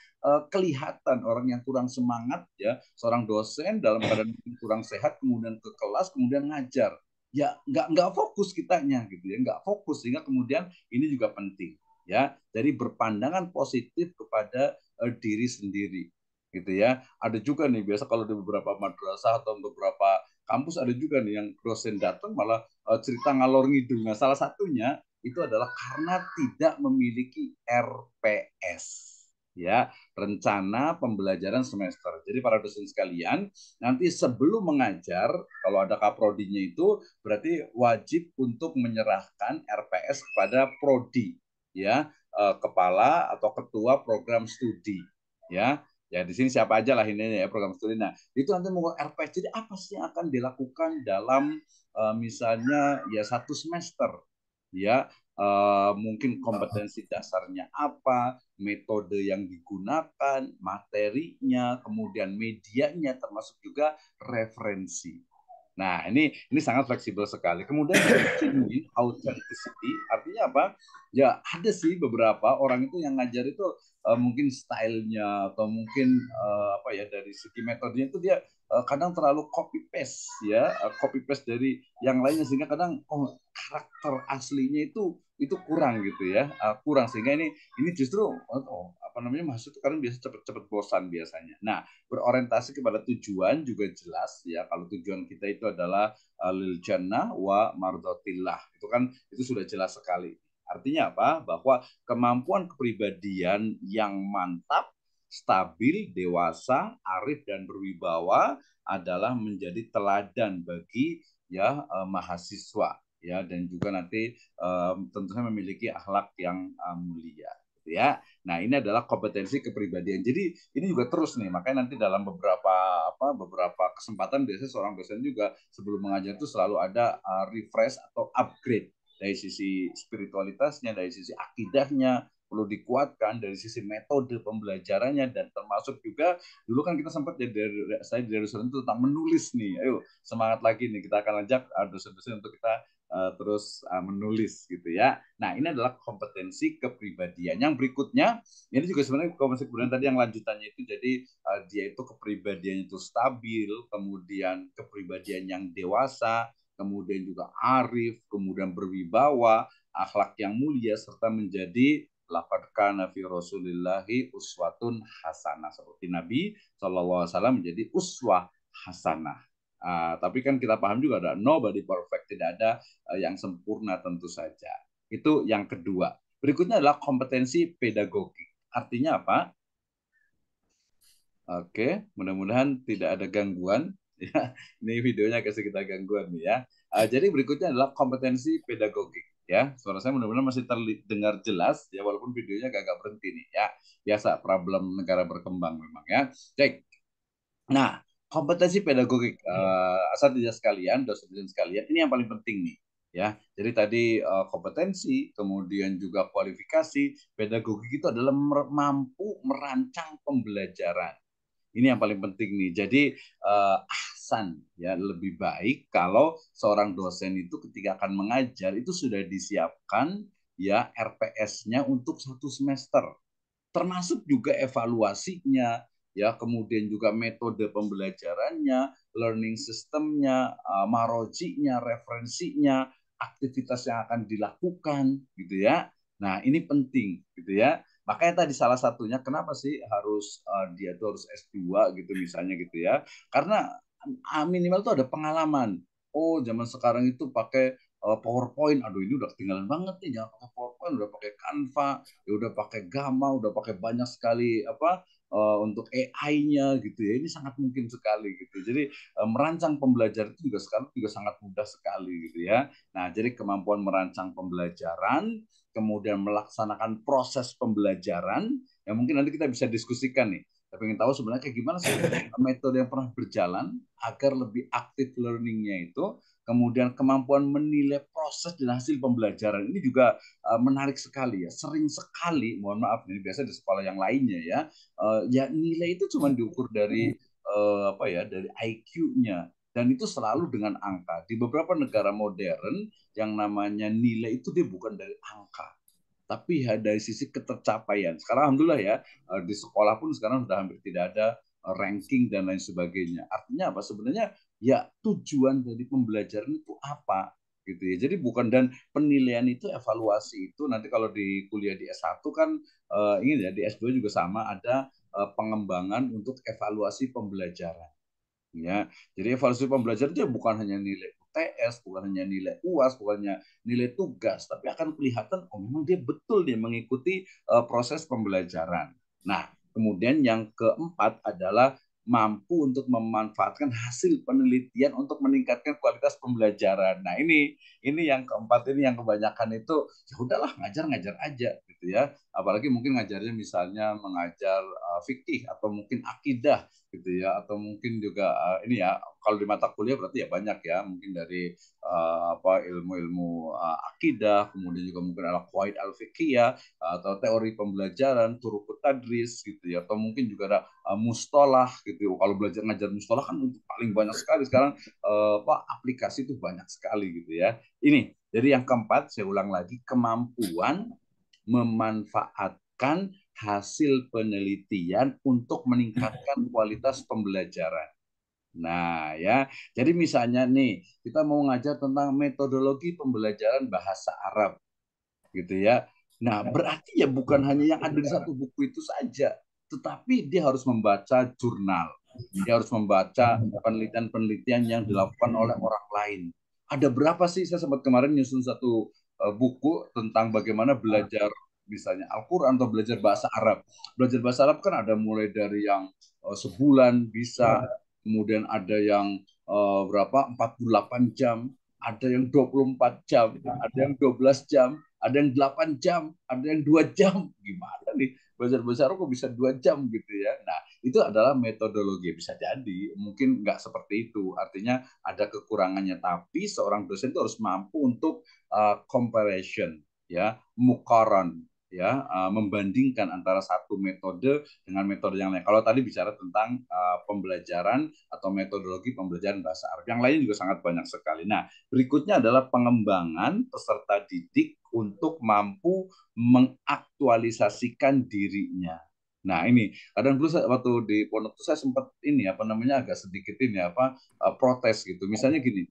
kelihatan orang yang kurang semangat ya seorang dosen dalam keadaan kurang sehat kemudian ke kelas kemudian ngajar ya nggak nggak fokus kitanya gitu ya nggak fokus sehingga kemudian ini juga penting ya dari berpandangan positif kepada uh, diri sendiri gitu ya ada juga nih biasa kalau di beberapa madrasah atau beberapa kampus ada juga nih yang dosen datang malah uh, cerita ngalor ngidul nah salah satunya itu adalah karena tidak memiliki RPS ya rencana pembelajaran semester. Jadi para dosen sekalian, nanti sebelum mengajar, kalau ada kaprodinya itu berarti wajib untuk menyerahkan RPS kepada prodi, ya eh, kepala atau ketua program studi, ya. Ya di sini siapa aja lah ini ya program studi. Nah itu nanti mau RPS. Jadi apa sih yang akan dilakukan dalam eh, misalnya ya satu semester, ya Eh, mungkin ah, ah. kompetensi dasarnya apa, metode yang digunakan, materinya, kemudian medianya termasuk juga referensi. Nah, ini ini sangat fleksibel sekali. Kemudian genuine authenticity artinya apa? Ya ada sih beberapa orang itu yang ngajar itu uh, mungkin stylenya atau mungkin uh, apa ya dari segi metodenya itu dia uh, kadang terlalu copy paste ya, uh, copy paste dari yang lainnya sehingga kadang oh, karakter aslinya itu itu kurang gitu ya uh, kurang sehingga ini ini justru oh, apa namanya maksud itu karena biasa cepet-cepet bosan biasanya nah berorientasi kepada tujuan juga jelas ya kalau tujuan kita itu adalah uh, lil jannah wa mardotillah itu kan itu sudah jelas sekali artinya apa bahwa kemampuan kepribadian yang mantap stabil dewasa arif dan berwibawa adalah menjadi teladan bagi ya uh, mahasiswa ya dan juga nanti um, tentunya memiliki akhlak yang um, mulia gitu ya. Nah, ini adalah kompetensi kepribadian. Jadi, ini juga terus nih, makanya nanti dalam beberapa apa beberapa kesempatan biasanya seorang dosen juga sebelum mengajar itu selalu ada uh, refresh atau upgrade dari sisi spiritualitasnya, dari sisi akidahnya, perlu dikuatkan dari sisi metode pembelajarannya dan termasuk juga dulu kan kita sempat jadi dari saya dari dosen itu tentang menulis nih ayo semangat lagi nih kita akan ajak dosen-dosen untuk kita Eh, terus eh, menulis gitu ya. Nah ini adalah kompetensi kepribadian. Yang berikutnya ini juga sebenarnya kompetensi kepribadian tadi yang lanjutannya itu jadi eh, dia itu kepribadiannya itu stabil, kemudian kepribadian yang dewasa, kemudian juga arif, kemudian berwibawa, akhlak yang mulia serta menjadi laqad Nabi rasulillahi uswatun hasanah seperti Nabi saw menjadi uswah hasanah. Ah, tapi kan kita paham juga ada nobody perfect, tidak ada uh, yang sempurna tentu saja. Itu yang kedua. Berikutnya adalah kompetensi pedagogik. Artinya apa? Oke, mudah-mudahan tidak ada gangguan. Ya, ini videonya kasih kita gangguan nih ya. Uh, jadi berikutnya adalah kompetensi pedagogik ya. Suara saya mudah-mudahan masih terdengar jelas ya walaupun videonya agak berhenti nih ya. Biasa problem negara berkembang memang ya. Cek. Nah, kompetensi pedagogik uh, asal tidak sekalian dosen sekalian ini yang paling penting nih ya jadi tadi uh, kompetensi kemudian juga kualifikasi pedagogik itu adalah mer mampu merancang pembelajaran ini yang paling penting nih jadi uh, ahsan ya lebih baik kalau seorang dosen itu ketika akan mengajar itu sudah disiapkan ya RPS-nya untuk satu semester termasuk juga evaluasinya ya kemudian juga metode pembelajarannya, learning systemnya, uh, eh, marojinya, referensinya, aktivitas yang akan dilakukan gitu ya. Nah ini penting gitu ya. Makanya tadi salah satunya kenapa sih harus uh, dia tuh harus S2 gitu misalnya gitu ya. Karena ah, minimal tuh ada pengalaman. Oh zaman sekarang itu pakai uh, PowerPoint. Aduh ini udah ketinggalan banget nih jangan pakai PowerPoint, udah pakai Canva, ya udah pakai Gamma, udah pakai banyak sekali apa uh, untuk AI-nya gitu ya ini sangat mungkin sekali gitu jadi uh, merancang pembelajar itu juga sekarang juga sangat mudah sekali gitu ya nah jadi kemampuan merancang pembelajaran kemudian melaksanakan proses pembelajaran yang mungkin nanti kita bisa diskusikan nih tapi ingin tahu sebenarnya kayak gimana sih metode yang pernah berjalan agar lebih aktif learningnya itu kemudian kemampuan menilai proses dan hasil pembelajaran ini juga eh, menarik sekali ya sering sekali mohon maaf ini biasa di sekolah yang lainnya ya eh, ya nilai itu cuma diukur dari eh, apa ya dari IQ-nya dan itu selalu dengan angka di beberapa negara modern yang namanya nilai itu dia bukan dari angka tapi ya dari sisi ketercapaian sekarang alhamdulillah ya di sekolah pun sekarang sudah hampir tidak ada ranking dan lain sebagainya. Artinya apa? Sebenarnya ya tujuan dari pembelajaran itu apa gitu ya. Jadi bukan dan penilaian itu evaluasi itu nanti kalau di kuliah di S1 kan uh, ini ya di S2 juga sama ada uh, pengembangan untuk evaluasi pembelajaran. Ya. Jadi evaluasi pembelajaran itu ya bukan hanya nilai UTS, bukan hanya nilai UAS, bukan hanya nilai tugas, tapi akan kelihatan oh memang dia betul dia mengikuti uh, proses pembelajaran. Nah, kemudian yang keempat adalah mampu untuk memanfaatkan hasil penelitian untuk meningkatkan kualitas pembelajaran. Nah ini ini yang keempat ini yang kebanyakan itu ya udahlah ngajar-ngajar aja gitu ya. Apalagi mungkin ngajarnya misalnya mengajar uh, fikih atau mungkin akidah gitu ya atau mungkin juga uh, ini ya kalau di mata kuliah berarti ya banyak ya mungkin dari uh, apa ilmu-ilmu uh, akidah kemudian juga mungkin ada kuaid al fikih ya atau teori pembelajaran turut tadris gitu ya atau mungkin juga ada Eh, mustolah gitu. Kalau belajar ngajar mustalah kan untuk paling banyak sekali sekarang uh, apa aplikasi itu banyak sekali gitu ya. Ini jadi yang keempat saya ulang lagi kemampuan memanfaatkan hasil penelitian untuk meningkatkan kualitas pembelajaran. Nah, ya. Jadi misalnya nih, kita mau ngajar tentang metodologi pembelajaran bahasa Arab. Gitu ya. Nah, berarti ya bukan hanya yang ada di satu buku itu saja, tetapi dia harus membaca jurnal. Dia harus membaca penelitian-penelitian yang dilakukan oleh orang lain. Ada berapa sih? Saya sempat kemarin nyusun satu eh, buku tentang bagaimana belajar misalnya Al-Quran atau belajar bahasa Arab. Belajar bahasa Arab kan ada mulai dari yang eh, sebulan bisa, kemudian ada yang eh, berapa 48 jam, ada yang 24 jam, ada yang 12 jam, ada yang 8 jam, ada yang 2 jam. Gimana nih? besar-besar kok bisa dua jam gitu ya. Nah itu adalah metodologi bisa jadi mungkin nggak seperti itu. Artinya ada kekurangannya tapi seorang dosen itu harus mampu untuk uh, comparison ya mukaran ya uh, membandingkan antara satu metode dengan metode yang lain. Kalau tadi bicara tentang uh, pembelajaran atau metodologi pembelajaran bahasa Arab, yang lain juga sangat banyak sekali. Nah, berikutnya adalah pengembangan peserta didik untuk mampu mengaktualisasikan dirinya. Nah ini kadang dulu saya, waktu di pondok itu saya sempat ini apa namanya agak sedikit ini apa eh, protes gitu. Misalnya gini,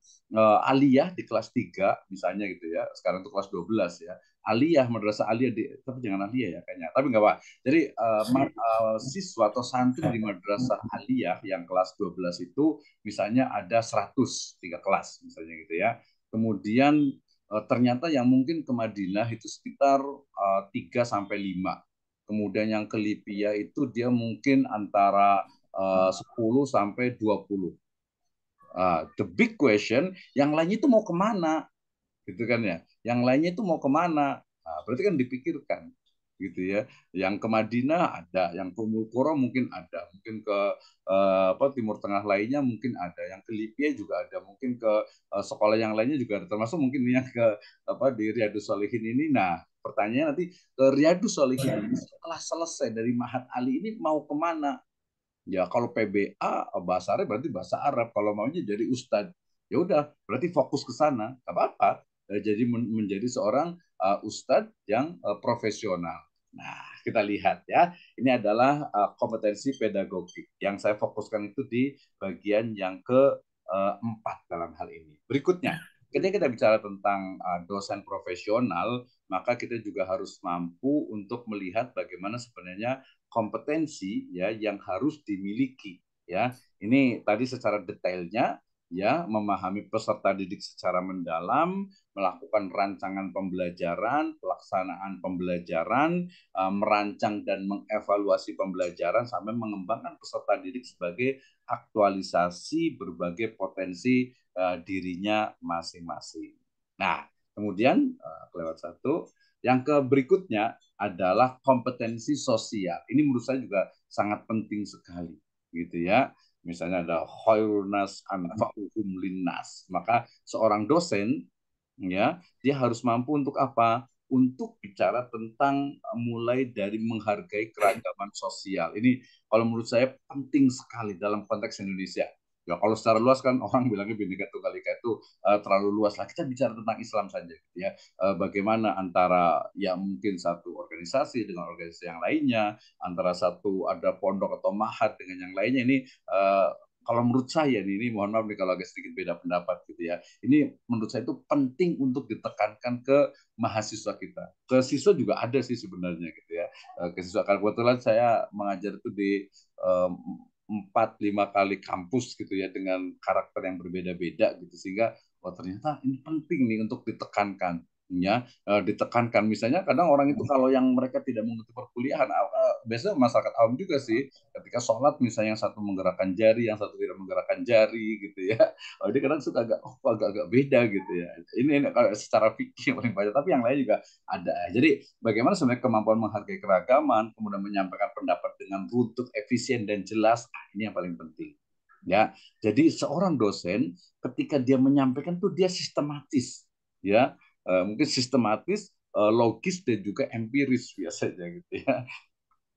Aliyah di kelas 3 misalnya gitu ya. Sekarang itu kelas 12 ya aliyah madrasah aliyah di, tapi jangan aliyah ya kayaknya tapi nggak apa jadi uh, uh, siswa atau santri di madrasah aliyah yang kelas 12 itu misalnya ada 100 tiga kelas misalnya gitu ya kemudian uh, ternyata yang mungkin ke Madinah itu sekitar uh, 3 sampai 5 kemudian yang ke Libya itu dia mungkin antara uh, 10 sampai 20 Uh, ah, the big question, yang lainnya itu mau kemana? gitu kan ya. Yang lainnya itu mau kemana? Nah, berarti kan dipikirkan gitu ya. Yang ke Madinah ada, yang ke Mulkoro mungkin ada, mungkin ke eh, apa Timur Tengah lainnya mungkin ada, yang ke Libya juga ada, mungkin ke eh, sekolah yang lainnya juga ada, termasuk mungkin yang ke apa di Riyadus Salihin ini. Nah, pertanyaannya nanti ke Riyadus Salihin ini setelah selesai dari Mahat Ali ini mau kemana? Ya kalau PBA bahasa Arab berarti bahasa Arab, kalau maunya jadi Ustadz ya udah berarti fokus ke sana, gak apa-apa Eh, jadi menjadi seorang uh, ustadz yang uh, profesional. Nah, kita lihat ya. Ini adalah uh, kompetensi pedagogik yang saya fokuskan itu di bagian yang keempat uh, dalam hal ini. Berikutnya, ketika kita bicara tentang uh, dosen profesional, maka kita juga harus mampu untuk melihat bagaimana sebenarnya kompetensi ya yang harus dimiliki ya. Ini tadi secara detailnya ya memahami peserta didik secara mendalam, melakukan rancangan pembelajaran, pelaksanaan pembelajaran, eh, merancang dan mengevaluasi pembelajaran sampai mengembangkan peserta didik sebagai aktualisasi berbagai potensi eh, dirinya masing-masing. Nah, kemudian eh, lewat satu, yang ke berikutnya adalah kompetensi sosial. Ini menurut saya juga sangat penting sekali, gitu ya. Misalnya ada khairunas anfa'uhum hmm. linnas. Maka seorang dosen ya, dia harus mampu untuk apa? Untuk bicara tentang mulai dari menghargai keragaman sosial. Ini kalau menurut saya penting sekali dalam konteks Indonesia Ya kalau secara luas kan orang bilangnya Bhinneka Tunggal Ika itu uh, terlalu luas lah. Kita bicara tentang Islam saja gitu ya. Uh, bagaimana antara ya mungkin satu organisasi dengan organisasi yang lainnya, antara satu ada pondok atau mahat dengan yang lainnya ini uh, kalau menurut saya ini, ini mohon maaf nih kalau agak sedikit beda pendapat gitu ya. Ini menurut saya itu penting untuk ditekankan ke mahasiswa kita. Ke siswa juga ada sih sebenarnya gitu ya. Ke siswa karena kebetulan saya mengajar itu di um, empat lima kali kampus gitu ya dengan karakter yang berbeda-beda gitu sehingga wah ternyata ini penting nih untuk ditekankan Ya ditekankan misalnya kadang orang itu kalau yang mereka tidak mengikuti perkuliahan biasanya masyarakat awam juga sih ketika sholat misalnya yang satu menggerakkan jari yang satu tidak menggerakkan jari gitu ya oh, dia kadang suka agak oh agak agak beda gitu ya ini, kalau secara fikih paling banyak tapi yang lain juga ada jadi bagaimana sebenarnya kemampuan menghargai keragaman kemudian menyampaikan pendapat dengan runtut efisien dan jelas ah, ini yang paling penting ya jadi seorang dosen ketika dia menyampaikan tuh dia sistematis ya Eh, mungkin sistematis, eh, logis dan juga empiris biasanya gitu ya.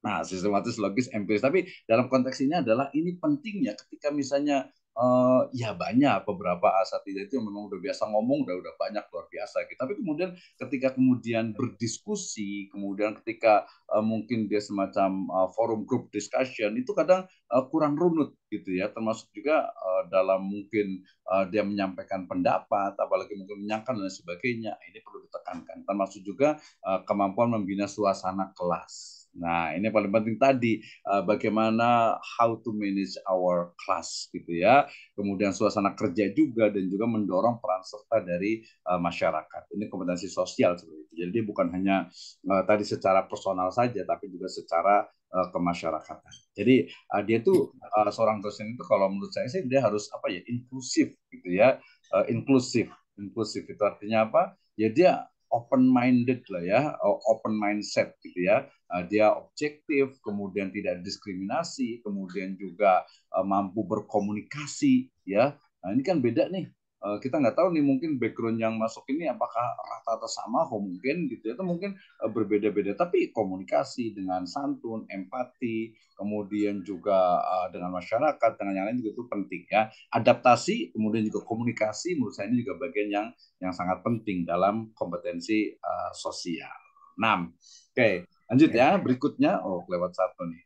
Nah, sistematis, logis, empiris. Tapi dalam konteks ini adalah ini pentingnya ketika misalnya Uh, ya banyak beberapa asatidah itu yang memang udah biasa ngomong udah udah banyak luar biasa gitu tapi kemudian ketika kemudian berdiskusi kemudian ketika uh, mungkin dia semacam uh, forum group discussion itu kadang uh, kurang runut gitu ya termasuk juga uh, dalam mungkin uh, dia menyampaikan pendapat apalagi mungkin menyangkal dan sebagainya ini perlu ditekankan termasuk juga uh, kemampuan membina suasana kelas Nah, ini paling penting tadi, eh, bagaimana how to manage our class gitu ya. Kemudian suasana kerja juga dan juga mendorong peran serta dari eh, masyarakat. Ini kompetensi sosial seperti itu. Jadi bukan hanya eh, tadi secara personal saja, tapi juga secara kemasyarakatan. Jadi dia tuh seorang dosen itu kalau menurut saya sih dia harus apa ya inklusif gitu ya, inklusif. Inklusif itu artinya apa? Ya dia open minded lah ya, open mindset gitu ya. Eh, dia objektif, kemudian tidak diskriminasi, kemudian juga eh, mampu berkomunikasi ya. Nah, ini kan beda nih Eh, kita nggak tahu nih mungkin background yang masuk ini apakah rata-rata sama mungkin gitu ya, atau mungkin eh, berbeda-beda tapi komunikasi dengan santun, empati, kemudian juga eh, dengan masyarakat dengan yang lain juga itu penting ya. Adaptasi kemudian juga komunikasi menurut saya ini juga bagian yang yang sangat penting dalam kompetensi uh, sosial. 6. Oke, lanjut ya. Berikutnya oh lewat satu nih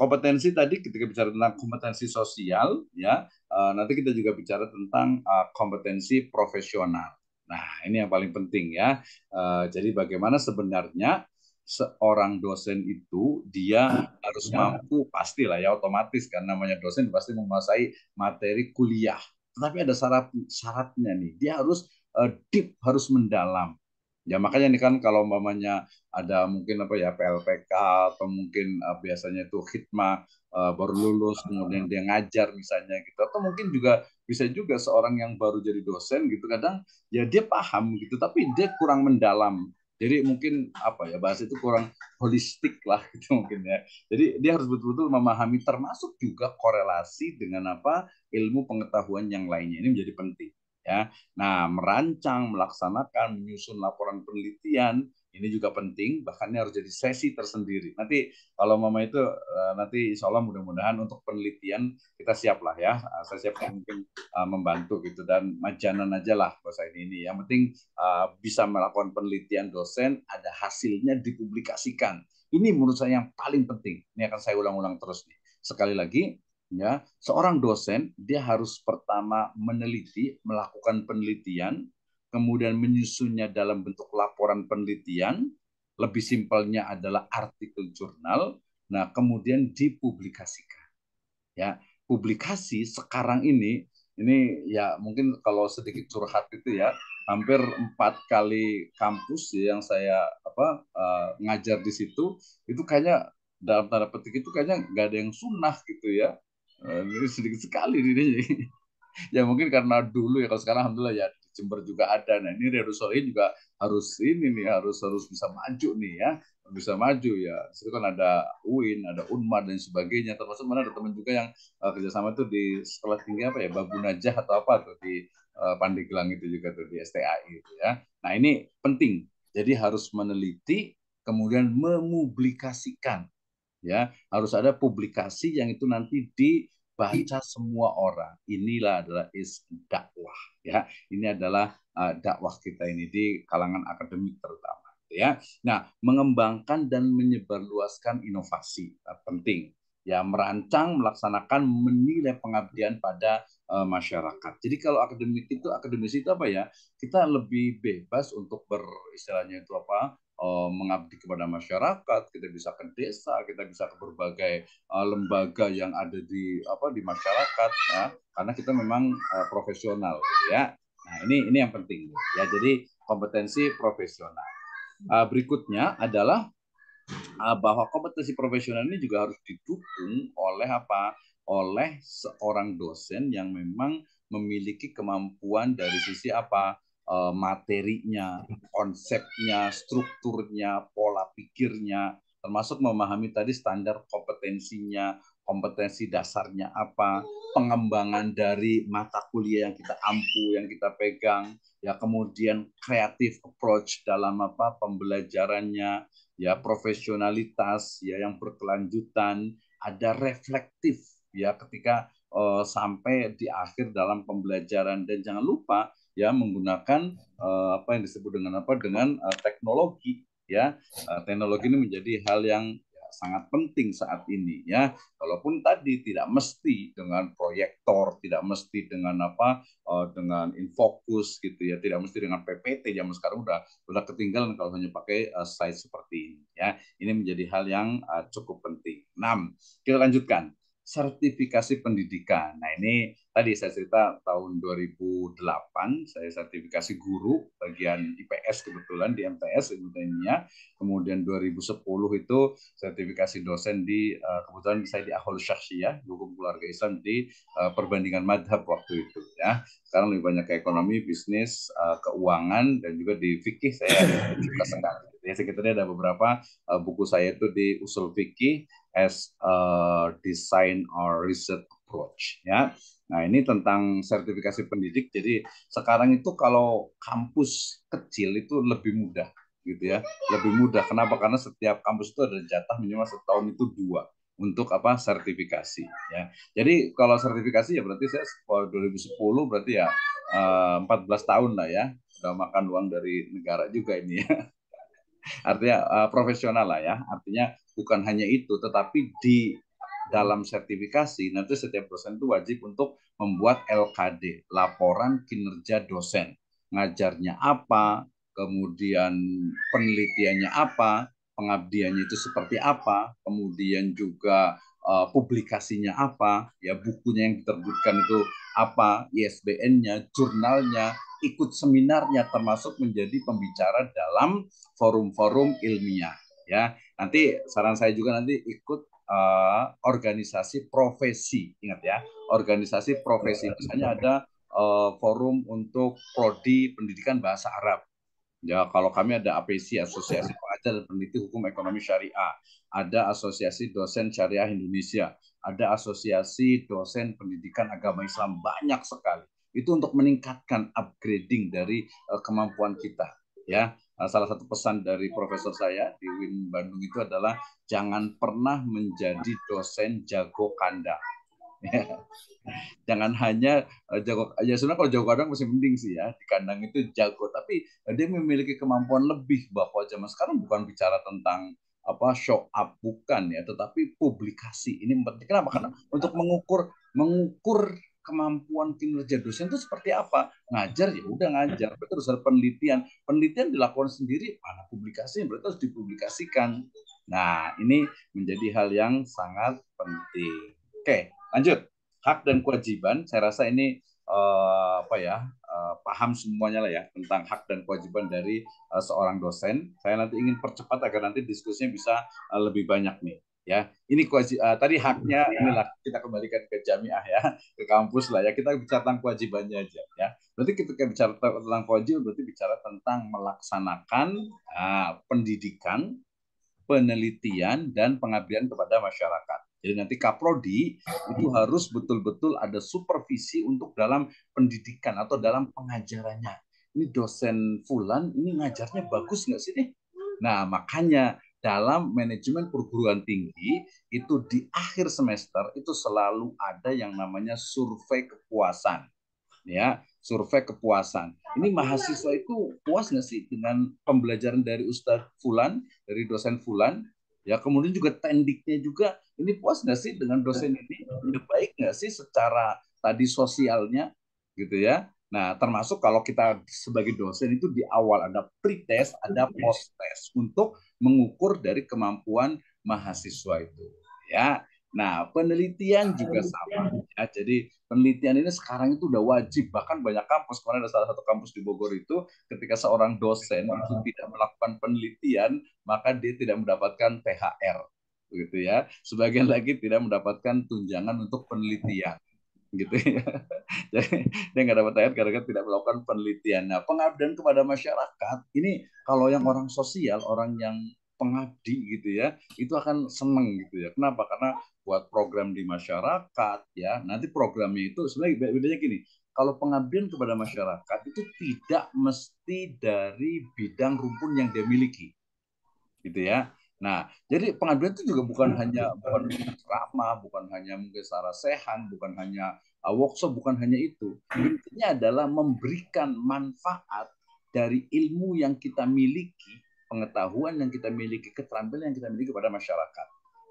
kompetensi tadi ketika bicara tentang kompetensi sosial ya uh, nanti kita juga bicara tentang uh, kompetensi profesional nah ini yang paling penting ya uh, jadi bagaimana sebenarnya seorang dosen itu dia harus ya. mampu pastilah ya otomatis karena namanya dosen pasti menguasai materi kuliah tetapi ada syarat syaratnya nih dia harus uh, deep harus mendalam ya makanya ini kan kalau umpamanya ada mungkin apa ya PLPK atau mungkin uh, biasanya itu khidmah eh, uh, baru lulus kemudian dia ngajar misalnya gitu atau mungkin juga bisa juga seorang yang baru jadi dosen gitu kadang ya dia paham gitu tapi dia kurang mendalam jadi mungkin apa ya bahasa itu kurang holistik lah gitu mungkin ya jadi dia harus betul-betul memahami termasuk juga korelasi dengan apa ilmu pengetahuan yang lainnya ini menjadi penting ya. Nah, merancang, melaksanakan, menyusun laporan penelitian ini juga penting, bahkan ini harus jadi sesi tersendiri. Nanti kalau mama itu eh, nanti insya Allah mudah-mudahan untuk penelitian kita siaplah ya. Eh, saya siap mungkin eh, membantu gitu dan majanan aja lah bahasa ini ini. Yang penting bisa melakukan penelitian dosen, ada hasilnya dipublikasikan. Ini menurut saya yang paling penting. Ini akan saya ulang-ulang terus nih. Sekali lagi, ya seorang dosen dia harus pertama meneliti melakukan penelitian kemudian menyusunnya dalam bentuk laporan penelitian lebih simpelnya adalah artikel jurnal nah kemudian dipublikasikan ya publikasi sekarang ini ini ya mungkin kalau sedikit curhat itu ya hampir empat kali kampus ya yang saya apa uh, ngajar di situ itu kayaknya dalam tanda petik itu kayaknya nggak ada yang sunnah gitu ya Eh, sedikit sekali ini ya mungkin karena dulu ya kalau sekarang alhamdulillah ya di Jember juga ada nah ini Riyadus juga harus ini nih harus harus bisa maju nih ya bisa maju ya itu kan ada UIN ada Unmar dan sebagainya termasuk mana ada teman juga yang uh, kerjasama itu di sekolah tinggi apa ya Babu Najah atau apa tuh di uh, Pandeglang itu juga tuh di STAI itu ya nah ini penting jadi harus meneliti kemudian memublikasikan ya harus ada publikasi yang itu nanti dibaca semua orang inilah adalah is dakwah ya ini adalah uh, dakwah kita ini di kalangan akademik terutama ya nah mengembangkan dan menyebarluaskan inovasi uh, penting ya merancang melaksanakan menilai pengabdian pada uh, masyarakat jadi kalau akademik itu akademisi itu apa ya kita lebih bebas untuk beristilahnya itu apa Eh, mengabdi kepada masyarakat, kita bisa ke desa, kita bisa ke berbagai uh, lembaga yang ada di apa di masyarakat, ya, karena kita memang uh, profesional, gitu ya. Nah ini ini yang penting, ya. Jadi kompetensi profesional. Uh, berikutnya adalah uh, bahwa kompetensi profesional ini juga harus didukung oleh apa? Oleh seorang dosen yang memang memiliki kemampuan dari sisi apa? Eh, materinya, konsepnya, strukturnya, pola pikirnya, termasuk memahami tadi standar kompetensinya, kompetensi dasarnya apa, pengembangan dari mata kuliah yang kita ampu, yang kita pegang, ya kemudian kreatif approach dalam apa pembelajarannya, ya profesionalitas ya yang berkelanjutan, ada reflektif ya ketika uh, sampai di akhir dalam pembelajaran dan jangan lupa ya menggunakan uh, apa yang disebut dengan apa dengan uh, teknologi ya uh, teknologi ini menjadi hal yang ya, sangat penting saat ini ya walaupun tadi tidak mesti dengan proyektor tidak mesti dengan apa uh, dengan infokus gitu ya tidak mesti dengan PPT zaman sekarang udah udah ketinggalan kalau hanya pakai uh, slide seperti ini ya ini menjadi hal yang uh, cukup penting enam kita lanjutkan sertifikasi pendidikan. Nah ini tadi saya cerita tahun 2008 saya sertifikasi guru bagian IPS kebetulan di MTS Indonesia. Kemudian 2010 itu sertifikasi dosen di eh, kebetulan saya di Ahol Syakhsiyah, hukum keluarga Islam di eh, perbandingan madhab waktu itu ya. Sekarang lebih banyak ke ekonomi, bisnis, eh, keuangan dan juga di fikih saya juga sekarang. Ya, sekitarnya ada beberapa buku saya itu di usul fikih as a design or research approach ya. Nah, ini tentang sertifikasi pendidik. Jadi sekarang itu kalau kampus kecil itu lebih mudah gitu ya. Lebih mudah. Kenapa? Karena setiap kampus itu ada jatah minimal setahun itu dua untuk apa sertifikasi ya. Jadi kalau sertifikasi ya berarti saya 2010 berarti ya 14 eh, tahun lah ya. Udah makan uang dari negara juga ini ya artinya uh, profesional lah ya artinya bukan hanya itu, tetapi di dalam sertifikasi nanti setiap dosen itu wajib untuk membuat LKD, laporan kinerja dosen. Ngajarnya apa, kemudian penelitiannya apa, pengabdiannya itu seperti apa, kemudian juga uh, publikasinya apa, ya bukunya yang diterbitkan itu apa, ISBN-nya, jurnalnya, ikut seminarnya termasuk menjadi pembicara dalam forum-forum ilmiah ya. Nanti saran saya juga nanti ikut uh, organisasi profesi, ingat ya, organisasi profesi. Misalnya ada uh, forum untuk prodi pendidikan bahasa Arab. Ya, kalau kami ada APC, Asosiasi Pengajar dan Peneliti Hukum Ekonomi Syariah, ada Asosiasi Dosen Syariah Indonesia, ada Asosiasi Dosen Pendidikan Agama Islam, banyak sekali. Itu untuk meningkatkan upgrading dari uh, kemampuan kita, ya. Nah, salah satu pesan dari profesor saya di Win Bandung itu adalah jangan pernah menjadi dosen jago kandang. jangan hanya eh, jago ya sebenarnya kalau jago kandang masih mending sih ya di kandang itu jago tapi eh, dia memiliki kemampuan lebih bahwa zaman sekarang bukan bicara tentang apa show up bukan ya tetapi publikasi ini penting kenapa karena untuk mengukur mengukur kemampuan kinerja dosen itu seperti apa ngajar ya udah ngajar berarti terus ada penelitian penelitian dilakukan sendiri mana publikasi berarti harus dipublikasikan nah ini menjadi hal yang sangat penting oke lanjut hak dan kewajiban saya rasa ini uh, apa ya uh, paham semuanya lah ya tentang hak dan kewajiban dari uh, seorang dosen saya nanti ingin percepat agar nanti diskusinya bisa uh, lebih banyak nih ya ini kewajib, uh, eh, tadi haknya inilah kita kembalikan ke jamiah ya ke kampus lah ya kita bicara tentang kewajibannya aja ya berarti ketika bicara tentang kewajiban berarti bicara tentang melaksanakan uh, pendidikan penelitian dan pengabdian kepada masyarakat. Jadi nanti kaprodi itu harus betul-betul ada supervisi untuk dalam pendidikan atau dalam pengajarannya. Ini dosen Fulan ini ngajarnya bagus nggak sih nih? Nah makanya dalam manajemen perguruan tinggi itu di akhir semester itu selalu ada yang namanya survei kepuasan. Ya, survei kepuasan. Ini mahasiswa itu puas nggak sih dengan pembelajaran dari Ustadz Fulan, dari dosen Fulan? Ya, kemudian juga tendiknya juga ini puas nggak sih dengan dosen ini? Udah baik nggak sih secara tadi sosialnya gitu ya? Nah, termasuk kalau kita sebagai dosen itu di awal ada pre test ada post test untuk mengukur dari kemampuan mahasiswa itu ya nah penelitian juga sama ya jadi penelitian ini sekarang itu udah wajib bahkan banyak kampus kemarin ada salah satu kampus di Bogor itu ketika seorang dosen itu tidak melakukan penelitian maka dia tidak mendapatkan THR begitu ya sebagian lagi tidak mendapatkan tunjangan untuk penelitian gitu ya. Jadi dia nggak dapat THR karena tidak melakukan penelitian. Nah, pengabdian kepada masyarakat ini kalau yang orang sosial, orang yang pengabdi gitu ya, itu akan seneng gitu ya. Kenapa? Karena buat program di masyarakat ya. Nanti programnya itu sebenarnya bedanya gini. Kalau pengabdian kepada masyarakat itu tidak mesti dari bidang rumpun yang dia miliki. Gitu ya. Nah, jadi pengaduan itu juga bukan hmm. hanya bukan ceramah, bukan hanya mungkin secara sehan, bukan hanya uh, workshop, bukan hanya itu. Intinya adalah memberikan manfaat dari ilmu yang kita miliki, pengetahuan yang kita miliki, keterampilan yang kita miliki kepada masyarakat.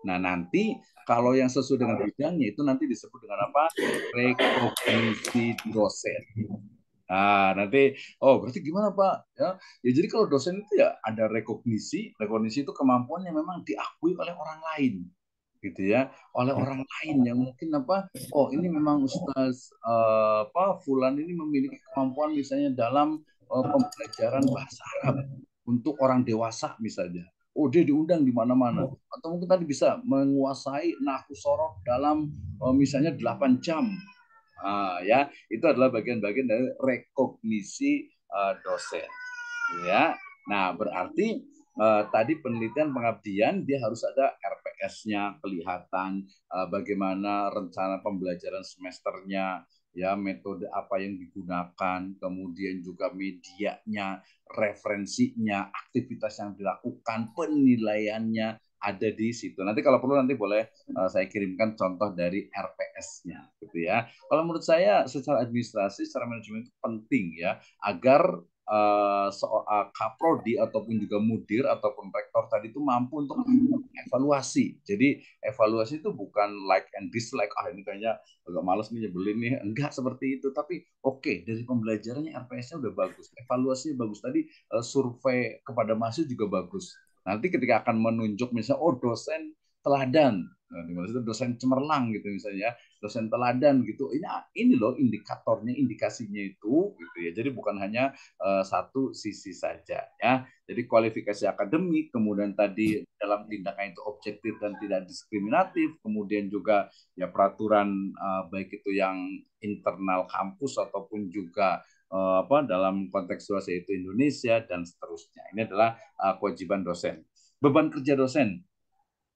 Nah, nanti kalau yang sesuai dengan bidangnya itu nanti disebut dengan apa? Rekognisi dosen. Nah, nanti, oh berarti gimana Pak? Ya, ya jadi kalau dosen itu ya ada rekognisi, rekognisi itu kemampuan yang memang diakui oleh orang lain, gitu ya, oleh orang lain yang mungkin apa? Oh ini memang Ustaz uh, apa Fulan ini memiliki kemampuan misalnya dalam uh, pembelajaran bahasa Arab untuk orang dewasa misalnya. Oh dia diundang di mana-mana. Atau mungkin tadi bisa menguasai nahu sorok dalam uh, misalnya 8 jam Uh, ya, itu adalah bagian-bagian dari rekognisi uh, dosen. Ya. Nah, berarti uh, tadi penelitian pengabdian dia harus ada RPS-nya kelihatan uh, bagaimana rencana pembelajaran semesternya, ya metode apa yang digunakan, kemudian juga medianya, referensinya, aktivitas yang dilakukan, penilaiannya, ada di situ. Nanti kalau perlu nanti boleh uh, saya kirimkan contoh dari RPS-nya gitu ya. Kalau menurut saya secara administrasi, secara manajemen itu penting ya agar uh, eh, so, uh, eh, kaprodi ataupun juga mudir ataupun rektor tadi itu mampu untuk evaluasi. Jadi evaluasi itu bukan like and dislike. Ah ini kayaknya agak males nih nyebelin nih. Enggak seperti itu. Tapi oke okay, dari pembelajarannya RPS-nya udah bagus. Evaluasinya bagus. Tadi uh, survei kepada mahasiswa juga bagus. Nanti ketika akan menunjuk misalnya, oh dosen teladan, nah, dosen cemerlang gitu misalnya, dosen teladan gitu. Ini ini loh indikatornya, indikasinya itu gitu ya. Jadi bukan hanya uh, satu sisi saja ya. Jadi kualifikasi akademik, kemudian tadi dalam tindakan itu objektif dan tidak diskriminatif, kemudian juga ya peraturan uh, baik itu yang internal kampus ataupun juga Eh, apa dalam konteks situasi itu Indonesia dan seterusnya. Ini adalah uh, kewajiban dosen. Beban kerja dosen.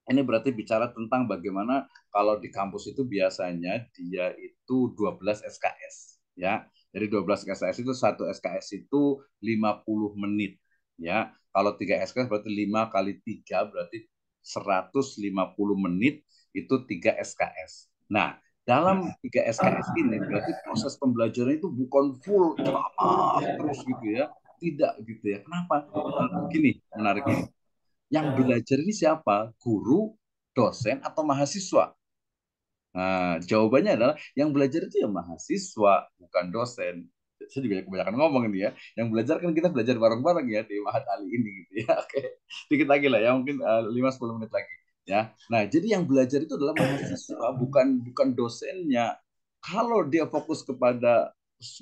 Ini berarti bicara tentang bagaimana kalau di kampus itu biasanya dia itu 12 SKS ya. Jadi 12 SKS itu satu SKS itu 50 menit ya. Kalau 3 SKS berarti 5 kali 3 berarti 150 menit itu 3 SKS. Nah, dalam 3 SKS ah. ini berarti proses pembelajaran itu bukan full ah, terus gitu ya tidak gitu ya kenapa oh. eh, gini menariknya yang ah. belajar ini siapa guru dosen atau mahasiswa nah, jawabannya adalah yang belajar itu ya mahasiswa bukan dosen saya juga kebanyakan ngomong ini ya yang belajar kan kita belajar bareng-bareng ya di Mahat Ali ini gitu ya oke dikit lagi lah ya mungkin eh, lima sepuluh menit lagi ya nah jadi yang belajar itu adalah mahasiswa bukan bukan dosennya kalau dia fokus kepada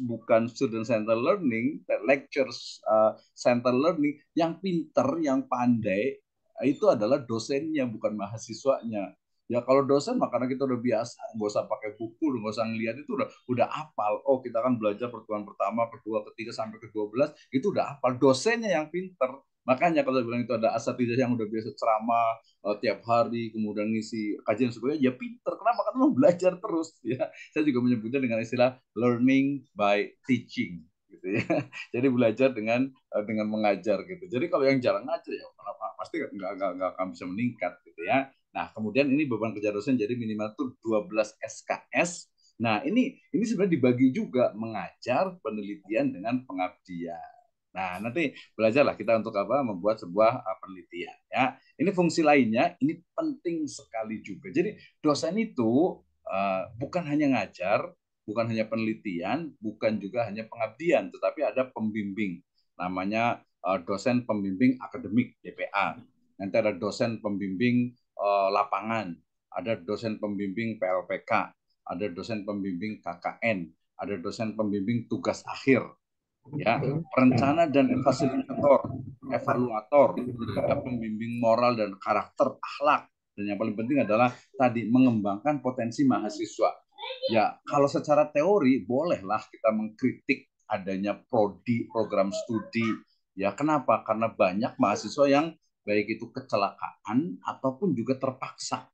bukan student center learning lectures eh, center learning yang pinter yang pandai itu adalah dosennya bukan mahasiswanya ya kalau dosen makanya kita udah biasa nggak usah pakai buku nggak usah ngeliat itu udah udah apal oh kita kan belajar pertemuan pertama kedua ketiga sampai ke dua belas itu udah apal dosennya yang pinter Makanya kalau bilang itu ada asatidah yang udah biasa ceramah uh, tiap hari, kemudian ngisi kajian sebagainya, ya pinter. Kenapa? Karena lo belajar terus. Ya, saya juga menyebutnya dengan istilah learning by teaching gitu ya. Jadi belajar dengan eh, dengan mengajar gitu. Jadi kalau yang jarang ngajar ya kenapa pasti nggak nggak nggak akan bisa meningkat gitu ya. Nah kemudian ini beban kerja dosen jadi minimal tuh 12 SKS. Nah ini ini sebenarnya dibagi juga mengajar, penelitian dengan pengabdian Nah, nanti belajarlah kita untuk apa membuat sebuah ah, penelitian ya. Ini fungsi lainnya, ini penting sekali juga. Jadi dosen itu uh, bukan hanya ngajar, bukan hanya penelitian, bukan juga hanya pengabdian, tetapi ada pembimbing. Namanya uh, dosen pembimbing akademik DPA. Nanti ada dosen pembimbing uh, lapangan, ada dosen pembimbing PLPK, ada dosen pembimbing KKN, ada dosen pembimbing tugas akhir ya perencana dan fasilitator evaluator dan ya, pembimbing moral dan karakter akhlak dan yang paling penting adalah tadi mengembangkan potensi mahasiswa ya kalau secara teori bolehlah kita mengkritik adanya prodi program studi ya kenapa karena banyak mahasiswa yang baik itu kecelakaan ataupun juga terpaksa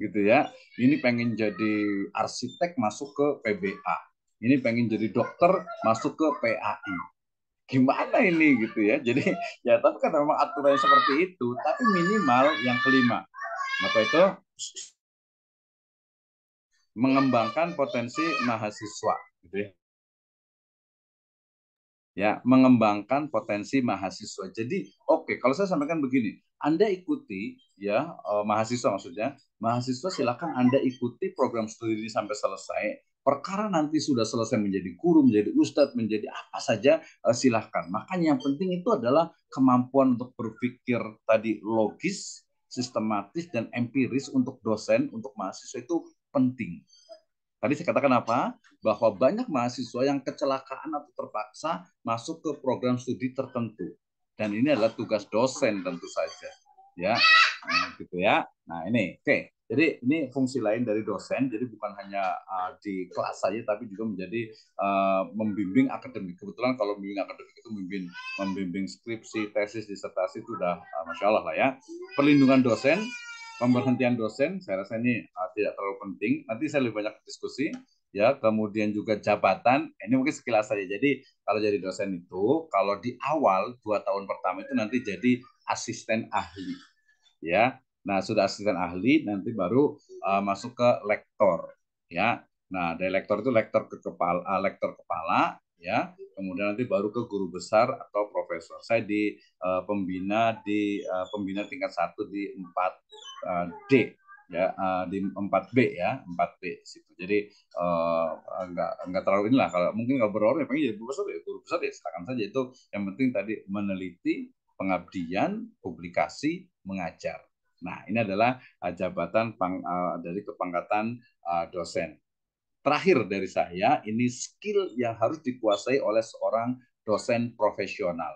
gitu ya ini pengen jadi arsitek masuk ke PBA ini pengen jadi dokter masuk ke PAI gimana ini gitu ya jadi ya tapi kan memang aturannya seperti itu tapi minimal yang kelima apa itu mengembangkan potensi mahasiswa gitu ya ya mengembangkan potensi mahasiswa jadi oke okay, kalau saya sampaikan begini anda ikuti ya eh, mahasiswa maksudnya mahasiswa silakan anda ikuti program studi ini sampai selesai perkara nanti sudah selesai menjadi guru, menjadi ustadz, menjadi apa saja, eh, silahkan. Makanya yang penting itu adalah kemampuan untuk berpikir tadi logis, sistematis, dan empiris untuk dosen, untuk mahasiswa itu penting. Tadi saya katakan apa? Bahwa banyak mahasiswa yang kecelakaan atau terpaksa masuk ke program studi tertentu. Dan ini adalah tugas dosen tentu saja. Ya, nah, gitu ya. Nah ini, oke. Okay. Jadi ini fungsi lain dari dosen, jadi bukan hanya uh, di kelas saja, tapi juga menjadi uh, membimbing akademik. Kebetulan kalau membimbing akademik itu membimbing, membimbing skripsi, tesis, disertasi itu sudah uh, ah, masya Allah lah ya. Perlindungan dosen, pemberhentian dosen, saya rasa ini uh, tidak terlalu penting. Nanti saya lebih banyak diskusi ya kemudian juga jabatan ini mungkin sekilas saja jadi kalau jadi dosen itu kalau di awal dua tahun pertama itu nanti jadi asisten ahli ya Nah, sudah asisten ahli nanti baru uh, masuk ke lektor, ya. Nah, dari lektor itu lektor ke kepala, uh, lektor kepala, ya. Kemudian nanti baru ke guru besar atau profesor. Saya di uh, pembina di uh, pembina tingkat satu di 4 uh, D ya uh, di 4B ya 4B situ jadi uh, enggak enggak terlalu inilah kalau mungkin kalau berorang ya pengen jadi guru besar ya guru besar ya silakan saja itu yang penting tadi meneliti pengabdian publikasi mengajar Nah, ini adalah eh, jabatan eh, dari kepangkatan eh, dosen. Terakhir dari saya, ini skill yang harus dikuasai oleh seorang dosen profesional.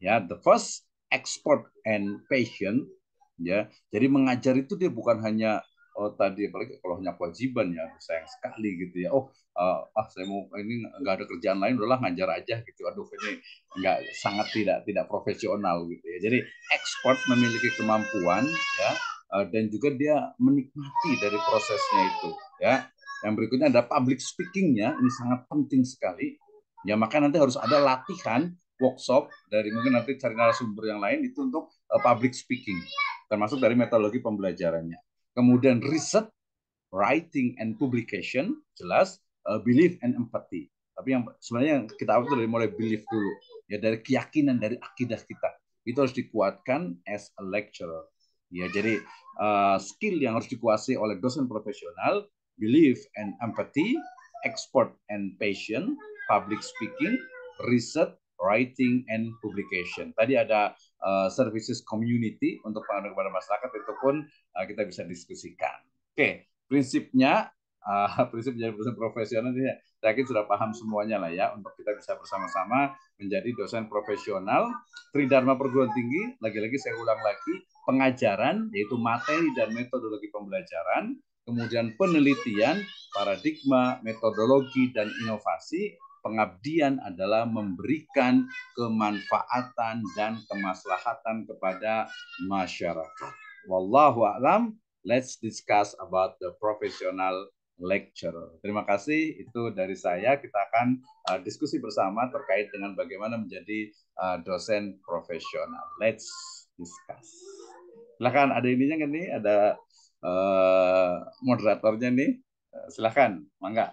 Ya, the first expert and patient. Ya, jadi mengajar itu dia bukan hanya oh, tadi apalagi kalau hanya kewajiban ya sayang sekali gitu ya oh uh, ah saya mau ini nggak ada kerjaan lain udahlah ngajar aja gitu aduh ini nggak sangat tidak tidak profesional gitu ya jadi ekspor memiliki kemampuan ya uh, dan juga dia menikmati dari prosesnya itu ya yang berikutnya ada public speakingnya ini sangat penting sekali ya maka nanti harus ada latihan workshop dari mungkin nanti cari narasumber yang lain itu untuk uh, public speaking termasuk dari metodologi pembelajarannya kemudian riset, writing and publication, jelas, uh, belief and empathy. Tapi yang sebenarnya yang kita awal dari mulai belief dulu, ya dari keyakinan dari akidah kita. Itu harus dikuatkan as a lecturer. Ya, jadi uh, skill yang harus dikuasai oleh dosen profesional, belief and empathy, expert and patient, public speaking, riset, writing and publication. Tadi ada Eh, services community untuk pengaduan kepada masyarakat itu pun uh, kita bisa diskusikan. Oke, okay. prinsipnya uh, prinsip jadi dosen profesional ini saya yakin sudah paham semuanya lah ya untuk kita bisa bersama-sama menjadi dosen profesional tridharma perguruan tinggi lagi-lagi saya ulang lagi pengajaran yaitu materi dan metodologi pembelajaran kemudian penelitian paradigma metodologi dan inovasi Pengabdian adalah memberikan kemanfaatan dan kemaslahatan kepada masyarakat. Wallahu a'lam. Let's discuss about the professional lecturer. Terima kasih itu dari saya. Kita akan uh, diskusi bersama terkait dengan bagaimana menjadi uh, dosen profesional. Let's discuss. Silakan ada ininya kan nih, ada uh, moderatornya nih. Silakan, mangga.